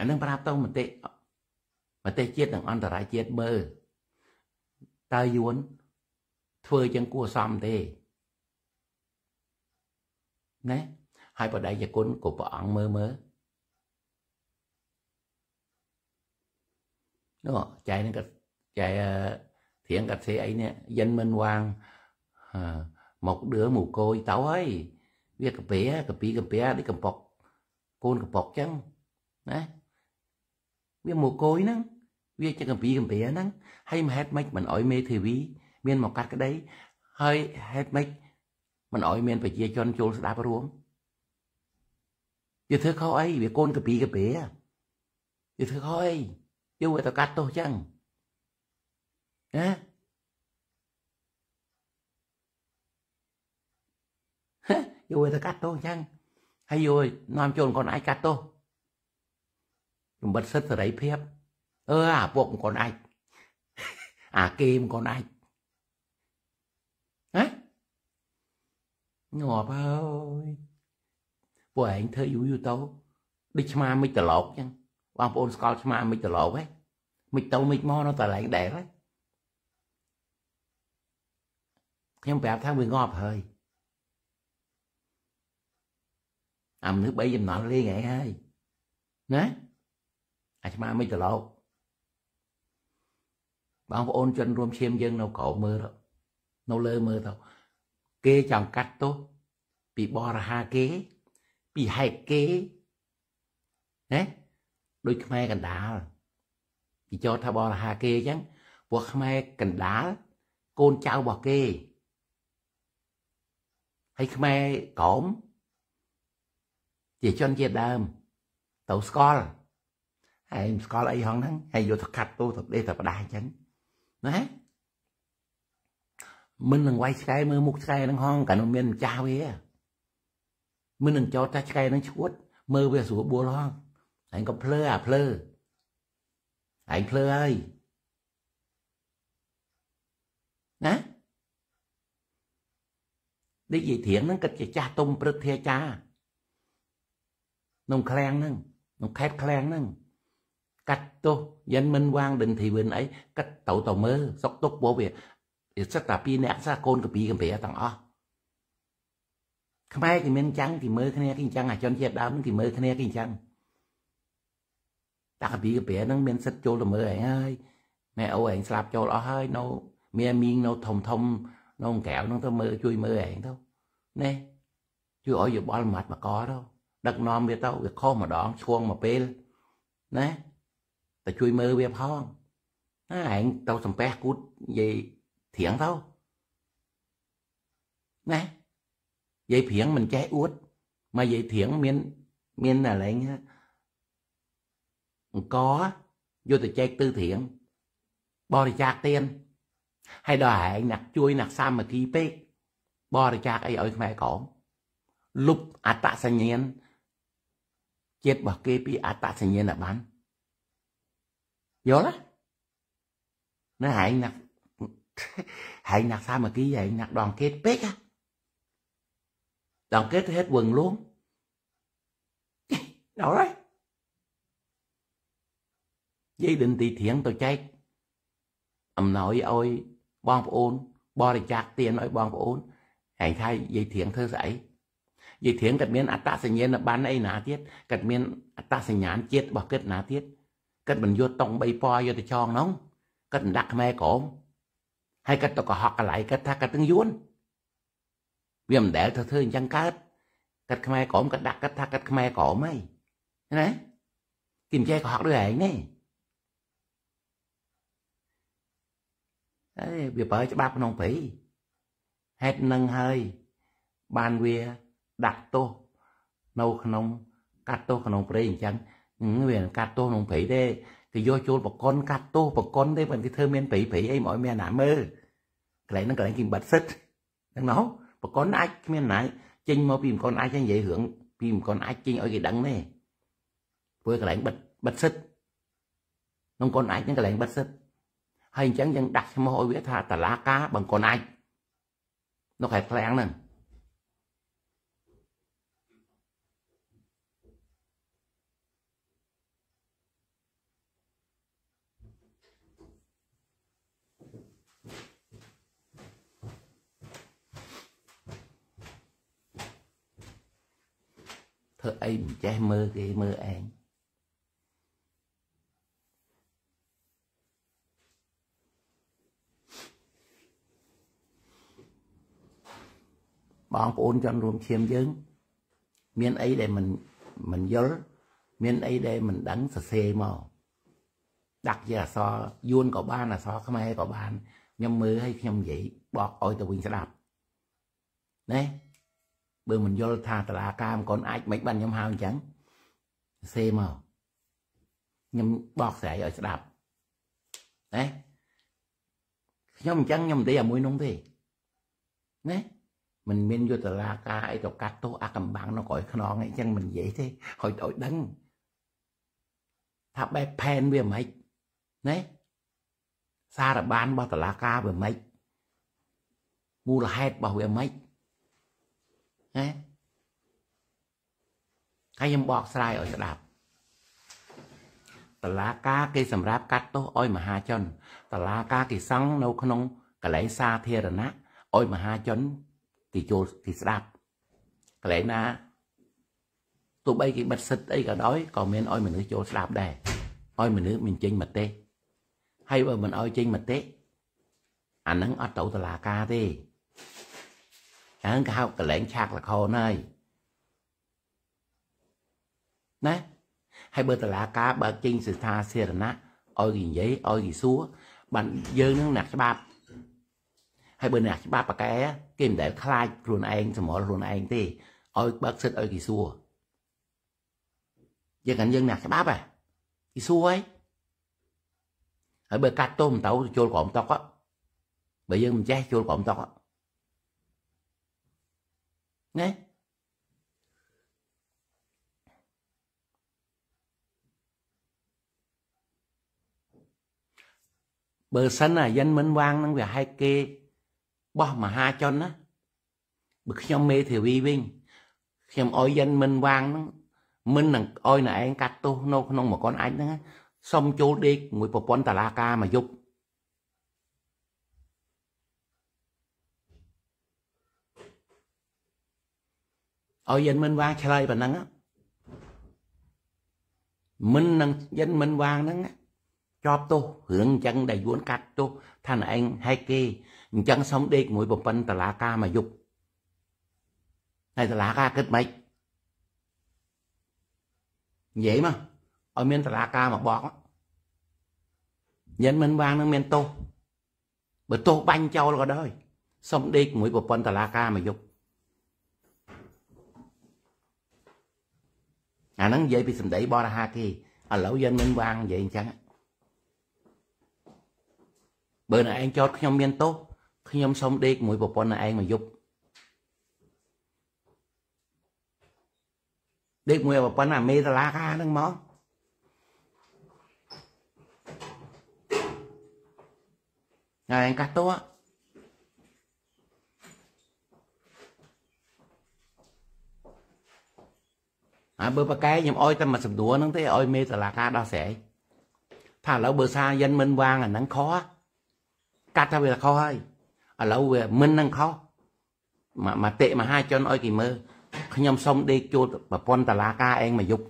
អានឹងប្រាប់ទៅមតិប្រទេសជាតិនិងអន្តរជាតិមើលតើយួនធ្វើជាងគួសមទេណាហើយបដិយគុណក៏ព្រះអង្គមើលមើលនោះចៃនឹងក៏ចៃធៀងក៏ទេអីនេះយិនមិនវាងមកដឿមកគយទៅហើយវាកាពែកាពីកាពែដូចកំប៉ុកកូនកំប៉ុកចឹងណាវាមកគយហ្នឹងវាជាកម្ពីកម្ពីហ្នឹងហើយហេតុម៉េចមិនអោយមេធាវី មាន មកកាត់ក្តីហើយហេតុម៉េចមិនអោយមាន ប្រជាជនចូលស្ដាប់រួមវាធ្វើខុសអីវាកូនកម្ពីកម្ពីវាធ្វើខុសអីយកទៅកាត់ទោសចឹងណាយកទៅកាត់ទោសចឹងហើយយកនាំចូលកូនអាចកាត់ទោសមិនសិទ្ធិសេរីភាពអឺអាពួកកូនអាចអាគេមកូនអាចហ៎ងាប់ហើយពួកឯងធ្វើយូរយូរទៅដូចឆ្មាមិនត្រឡោកចឹងបងប្អូនស្គាល់ឆ្មាមិនត្រឡោកហ៎មិនទៅមិនមកនៅតែឡើងដែរហ៎ខ្ញុំប្រាប់ថាវាងាប់ហើយអាមនុស្សបីចំណល់លេងឯងហើយណាអាត្មាមិនត្រឡប់បងប្អូនជនរួមឈាមយើងនៅក្រោមមើលនៅលើមើលទៅគេចង់កាត់ទោសពីបរហាគេ ពីហេតុគេណាដូចខ្មែរកណ្ដាលពីចោតថាបរហាគេអញ្ចឹងពួកខ្មែរកណ្ដាលកូនចៅរបស់គេហើយខ្មែរក្រមជាជនជាដើមទៅស្គាល់ឯងស្គាល់អីហងហ្នឹងហើយយកទៅកាត់ទូទៅដេកទៅបដាអញ្ចឹងណាមិននឹងវាយឆ្កែមើលមុខឆ្កែហ្នឹងហងកាលនោះមានម្ចាស់វាមិននឹងចោតតែឆ្កែហ្នឹងឈួត មើលវាស្រួលបួលហងឯងក៏ភ្លើអាភ្លើឯងភ្លើហើយណាដូចយាយធៀងហ្នឹងគិតជាចាស់ទុំព្រឹទ្ធាចារ្យក្នុងឃ្លាំងហ្នឹងក្នុងខេត្តឃ្លាំងហ្នឹងកាត់ទោសយ៉ាងមិនវាងដិនធីវិនអីកាត់ទៅទៅមើលសុកទុកព្រោះវាសិតតាពីអ្នកសាកូនកពីកំប្រែទាំងអស់ខ្មែរគេមានចាំងគេមើលគ្នាគេចាំងអាជនជាតិដើមគេមើលគ្នាគេចាំងតាកពីកំប្រែហ្នឹងមានសិទ្ធចូលទៅមើលឯងហើយណែអូឯងស្លាប់ចូលអស់ហើយនៅមានមីងនៅធំធំនៅក្រៅហ្នឹងទៅមើលជួយមើលឯងទៅណែជួយឲ្យយោបល់ម៉ាត់មកកទៅដឹកនាំវាទៅវាខុសម្ដងឈួងមកពេលណាតែជួយមើលវាផងណាឯងទៅសំពះគូតនិយាយធៀងទៅណានិយាយព្រៀងមិនចេះអួតមកនិយាយព្រៀងមានមានអាឡែងអង្គយកទៅចែកទិសព្រៀងបរិច្ចាគទានហើយដល់ឯងណាក់ជួយណាក់សាមគ្គីពេកបរិច្ចាគអីឲ្យខ្មែរក្រមលុបអត្តសញ្ញាណជាតិរបស់គេពីអត្តសញ្ញាណបាន Vô Nó hại nhặt *laughs* Hại nhặt sao mà ký vậy nhặt đoàn kết bếch á Đoàn kết hết quần luôn *laughs* Đâu đấy Dây định tỷ thiện tôi chạy Ẩm nói ôi bon phụ ôn Bọn để chạc tiền ôi bon phụ ôn Hãy thay dây thiện thơ dạy giấy tiết គិតមិនយកតុងបីពណ៌យកទៅចងហ្នឹងគិតមិនដាក់ខ្មែរក្រមហើយគិតទៅកុហកកន្លែងគិតថាគិតទាំងយួនវាមិនដែលទៅធ្វើអញ្ចឹងកើតគិតខ្មែរក្រមគិតដាក់គិតថាគិតខ្មែរក្រមហីណាគេមិនចេះកុហកដូចឯងទេអេវាបើច្បាប់ក្នុងព្រៃហេតុនឹងហើយបានវាដាក់ទោសនៅក្នុង កាត់ទោសក្នុងព្រៃអញ្ចឹងវាកាត់ទោសក្នុងព្រៃទេគេយកចូលប្រកុនកាត់ទោសប្រកុនទេមិនគេធ្វើមានព្រៃព្រៃអីមកឲ្យមានណាមើលកន្លែងហ្នឹងកន្លែងគេបាត់សិទ្ធហ្នឹងណោះប្រកុនអាចគ្មានណាចេញមកពីប្រកុនអាចហ្នឹងនិយាយរឿងពីប្រកុនអាចចេញឲ្យគេដឹងទេព្រោះកន្លែងបាត់បាត់សិទ្ធក្នុងកូនអាចហ្នឹងកន្លែងបាត់សិទ្ធហើយអញ្ចឹងយើងដាក់ឈ្មោះឲ្យវាថាតឡាការបង្កូនអាចនៅខែផ្លាំងហ្នឹងធ្វើអីមិនចេះមើលគេមើលឯងបងប្អូនចន់រួមឈាមយើង មានអីដែលមិនមិនយល់មានអីដែលមិនដឹងសរសេរមកដាក់ជាអសរយួនក៏បានអសរខ្មែរក៏បានខ្ញុំមើលឲ្យខ្ញុំនិយាយបកឲ្យទៅវិញស្ដាប់ណែបើមិនយល់ថាតឡាការមកូនអាចមិនបានខ្ញុំហៅអញ្ចឹងសេមកខ្ញុំបកស្រាយឲ្យស្ដាប់ណាខ្ញុំអញ្ចឹងខ្ញុំនិយាយអាមួយនោះទេណាមិនមានយុទ្ធនាការអីទៅកាត់ទោសអាកំបាំងនៅក្រោយខ្នងអីចឹងមិននិយាយទេហើយឲ្យដឹងថាបែបផែនវាមិនហិចណាសារបានរបស់តឡាការវាមិនហិចមូលហេតុរបស់វាមិនហិចណាហើយខ្ញុំបកស្រាយឲ្យស្ដាប់តឡាការគេសម្រាប់កាត់ទោសឲ្យមហាជនតឡាការគេសង់នៅក្នុងកលែងសាធារណៈឲ្យមហាជនទីចូលទីស្ដាប់កលែងណាទោះបីគេបិទសិទ្ធអីក៏ដោយក៏មានឲ្យមនុស្សចូលស្ដាប់ដែរឲ្យមនុស្សមិនចេញមតិហើយបើមិនឲ្យចេញមតិអានឹងអត់ទៅតឡាការទេអញ្ចឹងគេហៅកលែងឆាកលខោនហើយណាហើយបើតឡាការបើកចេញសិក្សាសេរណៈឲ្យគេនិយាយឲ្យគេសួរបានយើងនឹងអ្នកច្បាប់ហើយបើអ្នកច្បាប់ប៉កែគេមិនដែលខ្លាចខ្លួនឯងសម្រខ្លួនឯងទេឲ្យបើកសិទ្ធឲ្យគេសួរយើងកាន់យើងអ្នកច្បាប់ហ៎គេសួរហើយហើយបើកាត់ទោសមិនទៅចូលក្រុមតុកបើយើងមិនចេះចូលក្រុមតុក nhé bờ sân là dân minh vang năng về hai kê bó mà hai chân á bực nhóm mê thì vi vinh khi nhóm ôi dân minh vang nó minh năng ôi là anh cắt tô nó nó một con anh đó xong chỗ đi ngồi bộ bọn tà la ca mà dục ឲ្យយើងមិនវាងឆ្លើយប៉ុណ្ណឹងមិននឹងយើងមិនវាងហ្នឹងជាប់ទោសរឿងអញ្ចឹងដែលយួនកាត់ទោសថាណែឯងហែកគេអញ្ចឹងសុំដេកមួយបំពេញតឡាការមកយប់ហើយតឡាការគិតម៉េចនិយាយមកឲ្យមានតឡាការមកបោកយើងមិនវាងនឹងមានទោសបើទោសបាញ់ចោលក៏ដោយសុំដេកមួយប្រព័ន្ធតឡាការមកយប់អាហ្នឹងនិយាយពីសម្ដីបរហាគេឥឡូវយើងមិនវាងនិយាយអញ្ចឹងបើណែឯងចោតខ្ញុំមានទោសខ្ញុំសុំដេកមួយប្រពន្ធណែឯងមួយយប់ដេកមួយប្រពន្ធអាមេតឡាកាហ្នឹងមកហើយកាស់តោអាបើប៉ាកែខ្ញុំអោយតែមួយសំដួលហ្នឹងទេអោយមេសាលាការដោះស្រាយថាឥឡូវបើសារយិនមិនវាងអាហ្នឹងខុសកាត់ថាវាខុសហើយឥឡូវវាមិននឹងខុសមកតិមហាជនអោយគេមើលខ្ញុំសុំដេកចូលប្រព័ន្ធតាឡាការឯងមួយយប់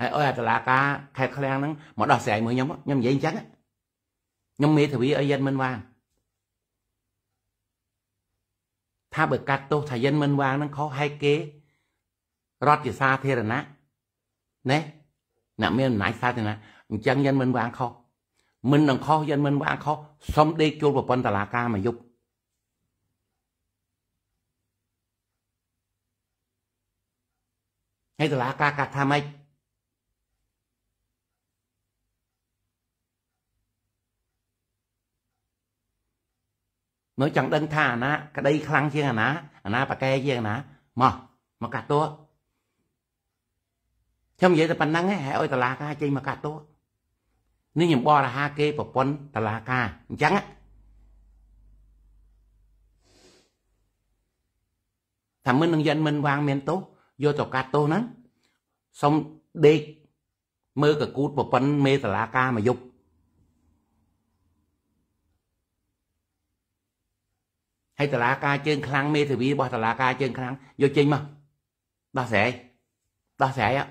ហើយអោយអាតាឡាការខេតឃ្លាំងហ្នឹងមកដោះស្រាយមួយខ្ញុំខ្ញុំនិយាយអញ្ចឹងខ្ញុំមេធាវីអោយយិនមិនវាងថាបើកាត់ទោសថាយិនមិនវាងនឹងខុសហេតុគេរដ្ឋជាសាធារណៈណែអ្នកមានអំណាចសាធារណៈអញ្ចឹងយិនមិនវាងខុសមិននឹងខុសយិនមិនវាងខុសសុំដេកចូលប្រព័ន្ធតឡាការមួយយប់ហើយតឡាការកាត់ថាម៉េចនៅចង់ដឹងថាអាណាក្តីខ្លាំងជាងអាណាអាណាប្រកែជាងអាណាមកមកកាត់តួខ្ញុំនិយាយតែប៉ុណ្្នឹងឯងឲ្យតឡាការចេញមកកាត់តួនេះខ្ញុំបរហាគេប្រពន្ធតឡាការអញ្ចឹងថាមិននឹងយិនមិនវាងមានទោសយកទៅកាត់ទោសហ្នឹងសុំដេកមើលកកូតប្រពន្ធមេតឡាការមកយប់ហើយតឡាការជើងខ្លាំងមេធាវីរបស់តឡាការជើងខ្លាំងយកចេញមកដោះស្រាយដោះស្រាយអ่ะ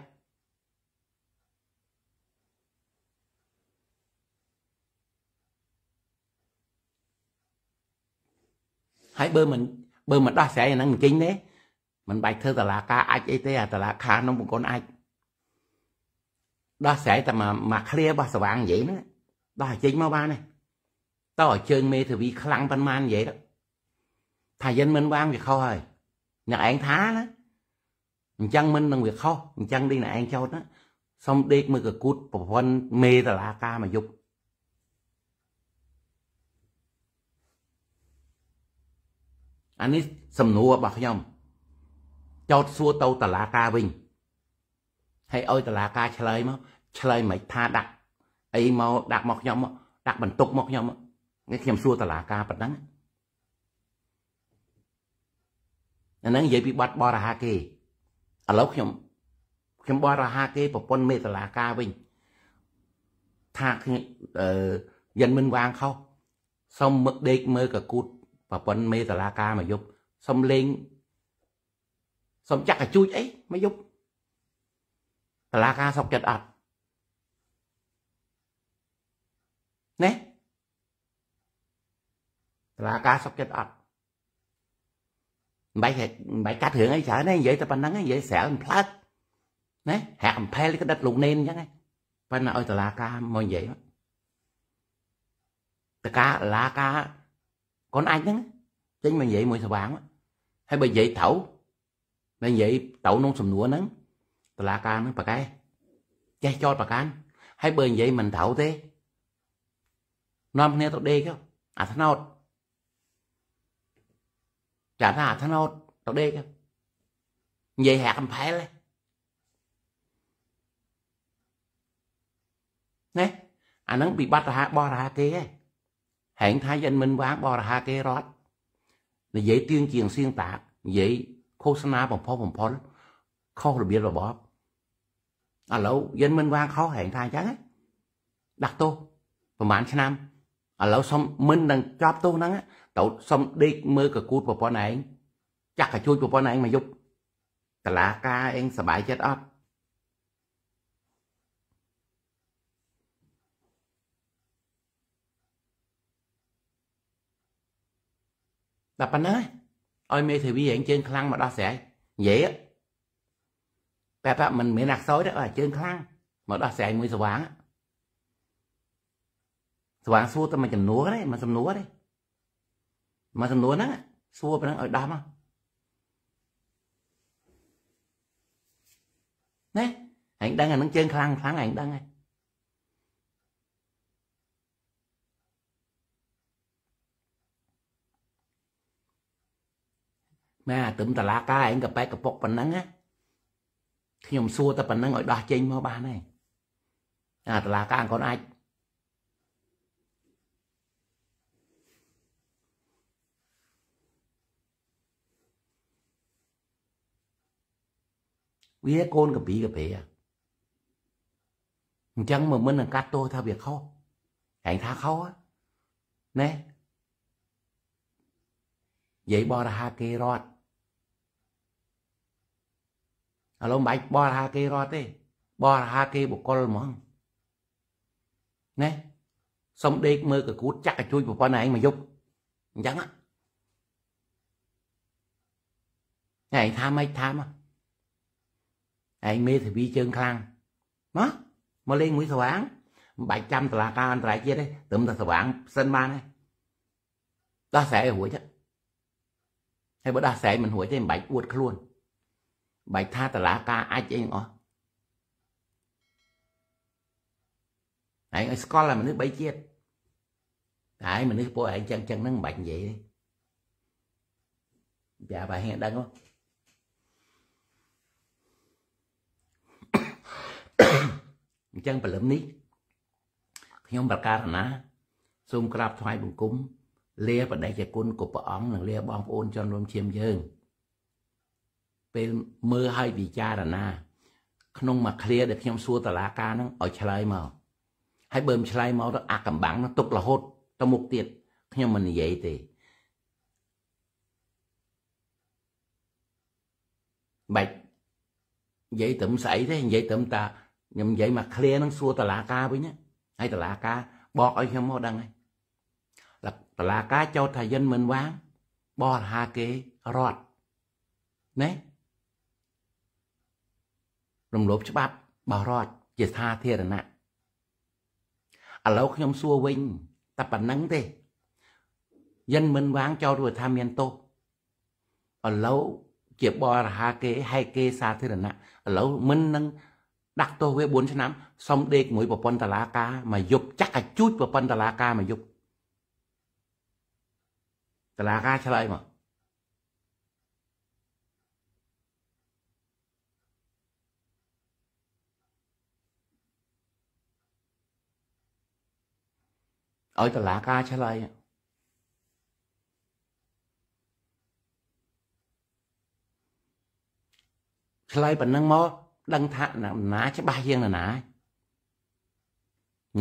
ហើយបើមិនបើមិនដោះស្រាយអាហ្នឹងមិនចេញទេមិនបាច់ធ្វើតឡាការអាចអីទេអាតឡាការក្នុងបង្គន់អាចដោះស្រាយតែមកមកឃ្លារបស់ស្វាងនិយាយហ្នឹងដោះចេញមកបានទេតើជើងមេធាវីខ្លាំងប៉ុន្មាននិយាយដល់ថាយើងមិនវាងវាខុសហើយអ្នកឯងថាណាអញ្ចឹងមិននឹងវាខុសអញ្ចឹងនេះអ្នកឯងចោតណាសុំដេកមើលកកូតប្រព័ន្ធមេតឡាការមកយប់អានេះសំណួររបស់ខ្ញុំចោតសួរទៅតឡាការវិញហើយឲ្យតឡាការឆ្លើយមកឆ្លើយមិនថាដាក់អីមកដាក់មកខ្ញុំដាក់បន្ទុកមកខ្ញុំនេះខ្ញុំសួរតឡាការប៉ុណ្ណឹងអាហ្នឹងនិយាយពីបាត់បរហាគេឥឡូវខ្ញុំខ្ញុំបរហាគេប្រពន្ធមេតឡាការវិញថាខ្ញុំអឺយ៉ាងមិនវាងខុសសុំមឹកដេកមើលកកូតប្រពន្ធមេតឡាការមកយប់សុំលេងសុំចាក់កជូចអីមកយប់តឡាការសុកចិត្តអត់ណែតឡាការសុកចិត្តអត់មិនបាច់មិនបាច់កាត់រឿងអីច្រើនទេនិយាយតែប៉ុណ្្នឹងនិយាយស្រាលមិនផ្លើសណាហាក់អំផែលក្តិតលោកនេនអញ្ចឹងប៉ុន្តែឲ្យតឡាការមកនិយាយតកាឡាការកូនអាចហ្នឹងចេញមកនិយាយមួយស្វាងហើយបើនិយាយត្រូវតែនិយាយត្រូវក្នុងសំណួរហ្នឹងតឡាការហ្នឹងប្រកែចេះចោតប្រកាន់ហើយបើនិយាយមិនត្រូវទេនាំគ្នាទៅដេកអាថ្នោតចាំថាអាថ្នោតទៅដេកនិយាយហាក់កំផែលណែអានឹងពិបត្តិរហ័សបោះរហ័សគេហ៎ហែងថាយិនមិនវាងបោះរហ័សគេរត់និយាយទៀងជាងសៀងតាកនិយាយឃោសនាបំផុសបំផុលខុសរបៀបរបបឥឡូវយិនមិនវាងខុសហែងថាអញ្ចឹងដាក់ទោសប្រហែលឆ្នាំឥឡូវសុំមិននឹងចាប់ទោសហ្នឹងតោតសុំដេកមើលកកូតប្រពន្ធឯងចាក់កជួយប្រពន្ធឯងមកយប់តឡាការឯងសบายចិត្តអត់តែប៉ុណ្ណឹងឲ្យមេធាវីឯងជើងខ្លាំងមកដោះស្រាយនិយាយតែប៉មិនមានអខ្សោយទេបើជើងខ្លាំងមកដោះស្រាយមួយស្វាងស្វាងសួរតែមួយចំនួនទេមួយសំណួរទេមកសំណួរហ្នឹងសួរប៉ុណ្ណឹងឲ្យដោះមកណាអញដឹងអានឹងជើងខ្លាំងខ្លាំងអញដឹងហើយម៉ែអាទឹមតឡាការឯងក៏ប៉ែកកពុកប៉ុណ្ណឹងណាខ្ញុំសួរតែប៉ុណ្ណឹងឲ្យដោះចេញមកបានហើយអាតឡាការអង្គអាចវាកូនកពីកពីអញ្ចឹងមកមិននឹងកាត់ទោសថាវាខុសឯងថាខុសណែយាយបរហាគេរត់ឥឡូវមិនបាច់បរហាគេរត់ទេបរហាគេបុគ្គលហ្មងណែសុំដេកមើលកកួតចាក់កជួយប្រព័ន្ធឯងមកយប់អញ្ចឹងហ្នឹងឯងថាម៉េចថាមកឯងមេធាវីជើងខ្លាំងមកមកលេងមួយស្វាងមិនបាច់ចាំតឡាការអន្តរជាតិទេត្រឹមតែស្វាងសិនបានទេដោះស្រាយរួចហើយបើដោះស្រាយមិនរួចទេមិនបាច់អួតខ្លួនបាច់ថាតឡាការអាចអីទាំងអស់ឯងឲ្យស្គាល់តែមនុស្សបីជាតិតែមនុស្សពួកឯងចឹងចឹងហ្នឹងមិនបាច់និយាយទេយ៉ាបើហេដឹងហ្នឹងអញ្ចឹងព្រលឹមនេះ ខ្ញុំប្រកាសណាសូមក្រាបថ្វាយបង្គំលាបដិជ្ជគុណគ្រប់ព្រះអង្គនិងលាបងប្អូនជនរួមឈាមយើងពេលមើលឲ្យពិចារណា ក្នុងមួយឃ្លាដែលខ្ញុំសួរតឡាការហ្នឹងឲ្យឆ្លើយមកហើយបើមិនឆ្លើយមកទៅអាកំបាំងនោះទុករហូតទៅមុខទៀតខ្ញុំមិននិយាយទេបាច់និយាយត្រឹមស្អីទេនិយាយត្រឹមតាខ្ញុំនិយាយមក clear នឹងសួរតឡាការវិញណាហើយតឡាការបកឲ្យខ្ញុំមកដឹងហើយតឡាការចោទថាយិនមិនវាងបោះហាគេរត់ណែរំលោភច្បាប់បោះរត់ជាសាធារណៈឥឡូវខ្ញុំសួរវិញតែប៉ុណ្ណឹងទេ យិនមិនវាងចោទរួចថាមានទោសឥឡូវជាបរហាគេហែកគេសាធារណៈឥឡូវមិននឹងដាក់ទោសវា4ឆ្នាំសុំដេកមួយប្រព័ន្ធតឡាការមកយប់ចាក់អាជូចប្រព័ន្ធតឡាការមកយប់តឡាការឆ្លើយមកឲ្យតឡាការឆ្លើយឆ្លើយប៉ុណ្ណឹងមកដឹងថាណាច្បាស់ជាងណា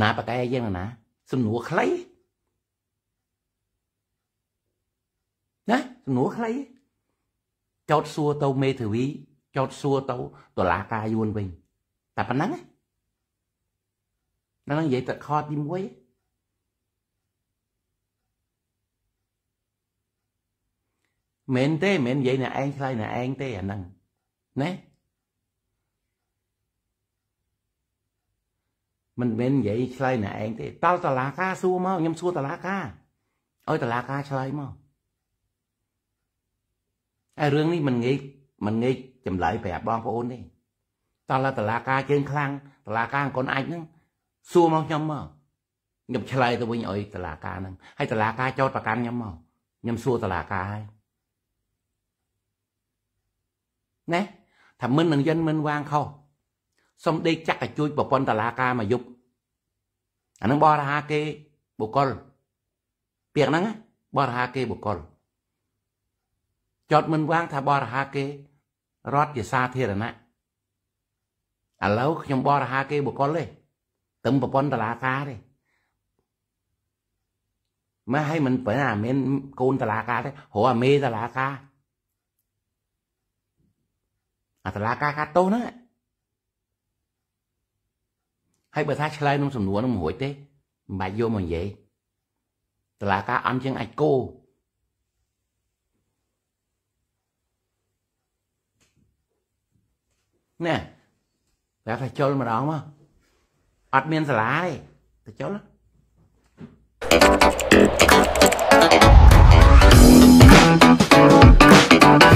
ណាបកែជាងណាសំណួរខ្លីណាសំណួរខ្លីចោតសួរទៅមេធាវី ចោតសួរទៅតុលាការយួនវិញតែប៉ុណ្ណឹងហ្នឹងនិយាយតែខតទី1មែនទេមែននិយាយអ្នកឯងឆ្លើយអ្នកឯងទេអាហ្នឹងណាមិនមែននិយាយឆ្លើយណាឯងទេតើតឡាការសួរមកខ្ញុំសួរតឡាការឲ្យតឡាការឆ្លើយមកហើយរឿងនេះមិនងាយមិនងាយចម្លើយប្រាប់បងប្អូនទេតើតឡាការជើងខ្លាំងតឡាការអង្គនអាចហ្នឹងសួរមកខ្ញុំមកខ្ញុំឆ្លើយទៅវិញឲ្យតឡាការហ្នឹងហើយតឡាការចោតប្រកាន់ខ្ញុំមកខ្ញុំសួរតឡាការហើយណាថាមិននឹងយិនមិនវាងខុសសំដេកចាក់កជួយប្រព័ន្ធតឡាការមួយយប់អានឹងបរិហាគេបុគ្គលពាក្យហ្នឹងបរិហាគេបុគ្គលចត់មិនវាងថាបរិហាគេរដ្ឋជាសាធារណៈឥឡូវខ្ញុំបរិហាគេបុគ្គលទេទឹមប្រព័ន្ធតឡាការទេមកឲ្យមិនបើអាមានកូនតឡាការទេព្រោះអាមេតឡាការអាតឡាការកាត់ទោសហ្នឹងហើយបើថាឆ្លើយក្នុងសំណួរនឹងមិនរួចទេមិនបាច់យកមកនិយាយតឡាការអន់ជាងអាចគោណែប្រាប់ថាចូលម្ដងមកអត់មានសាលាទេទៅចូលណា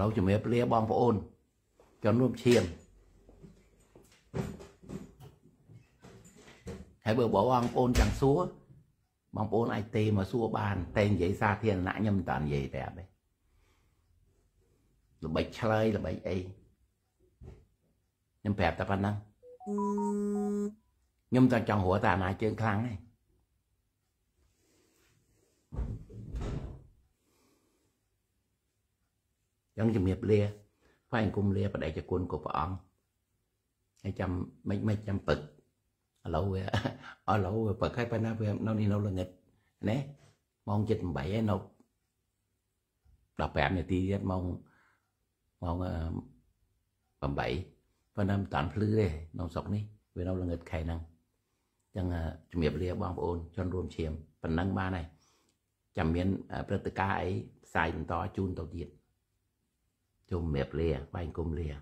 ឡូវជំរាបលាបងប្អូនចន់រួមឈាមហើយបើបងប្អូនចង់សួរបងប្អូនអាចទេមកសួរបានតែនិយាយសាធារណៈខ្ញុំមិនតាន់និយាយប្រាប់ទេល្បិចឆ្លើយល្បិចអីខ្ញុំប្រាប់តែប៉ុណ្ណឹងខ្ញុំតែចង់ហួរតាអាណាជើងខ្លាំងហ្នឹងអញ្ចឹងជំរាបលាថ្វាយអង្គមលាបដិជគុណគ្រប់ព្រះអង្គហើយចាំមិនមិនចាំពឹកឥឡូវវាឥឡូវបើខែប៉ុណ្ណាវានៅនេះនៅល្ងាចណាម៉ោង7:08ហើយនៅ15នាទីទៀតម៉ោងម៉ោង8ប៉ុន្តែមិនតាន់ភ្លឺទេនៅស្រុកនេះវានៅល្ងាចខែហ្នឹងអញ្ចឹងជំរាបលាបងប្អូនជនរួមឈាមប៉ុណ្ណឹងបានហើយចាំមានព្រឹត្តិការណ៍អីផ្សាយបន្តជូនទៅទៀតจุ่มียบเลียใบกลมเลีย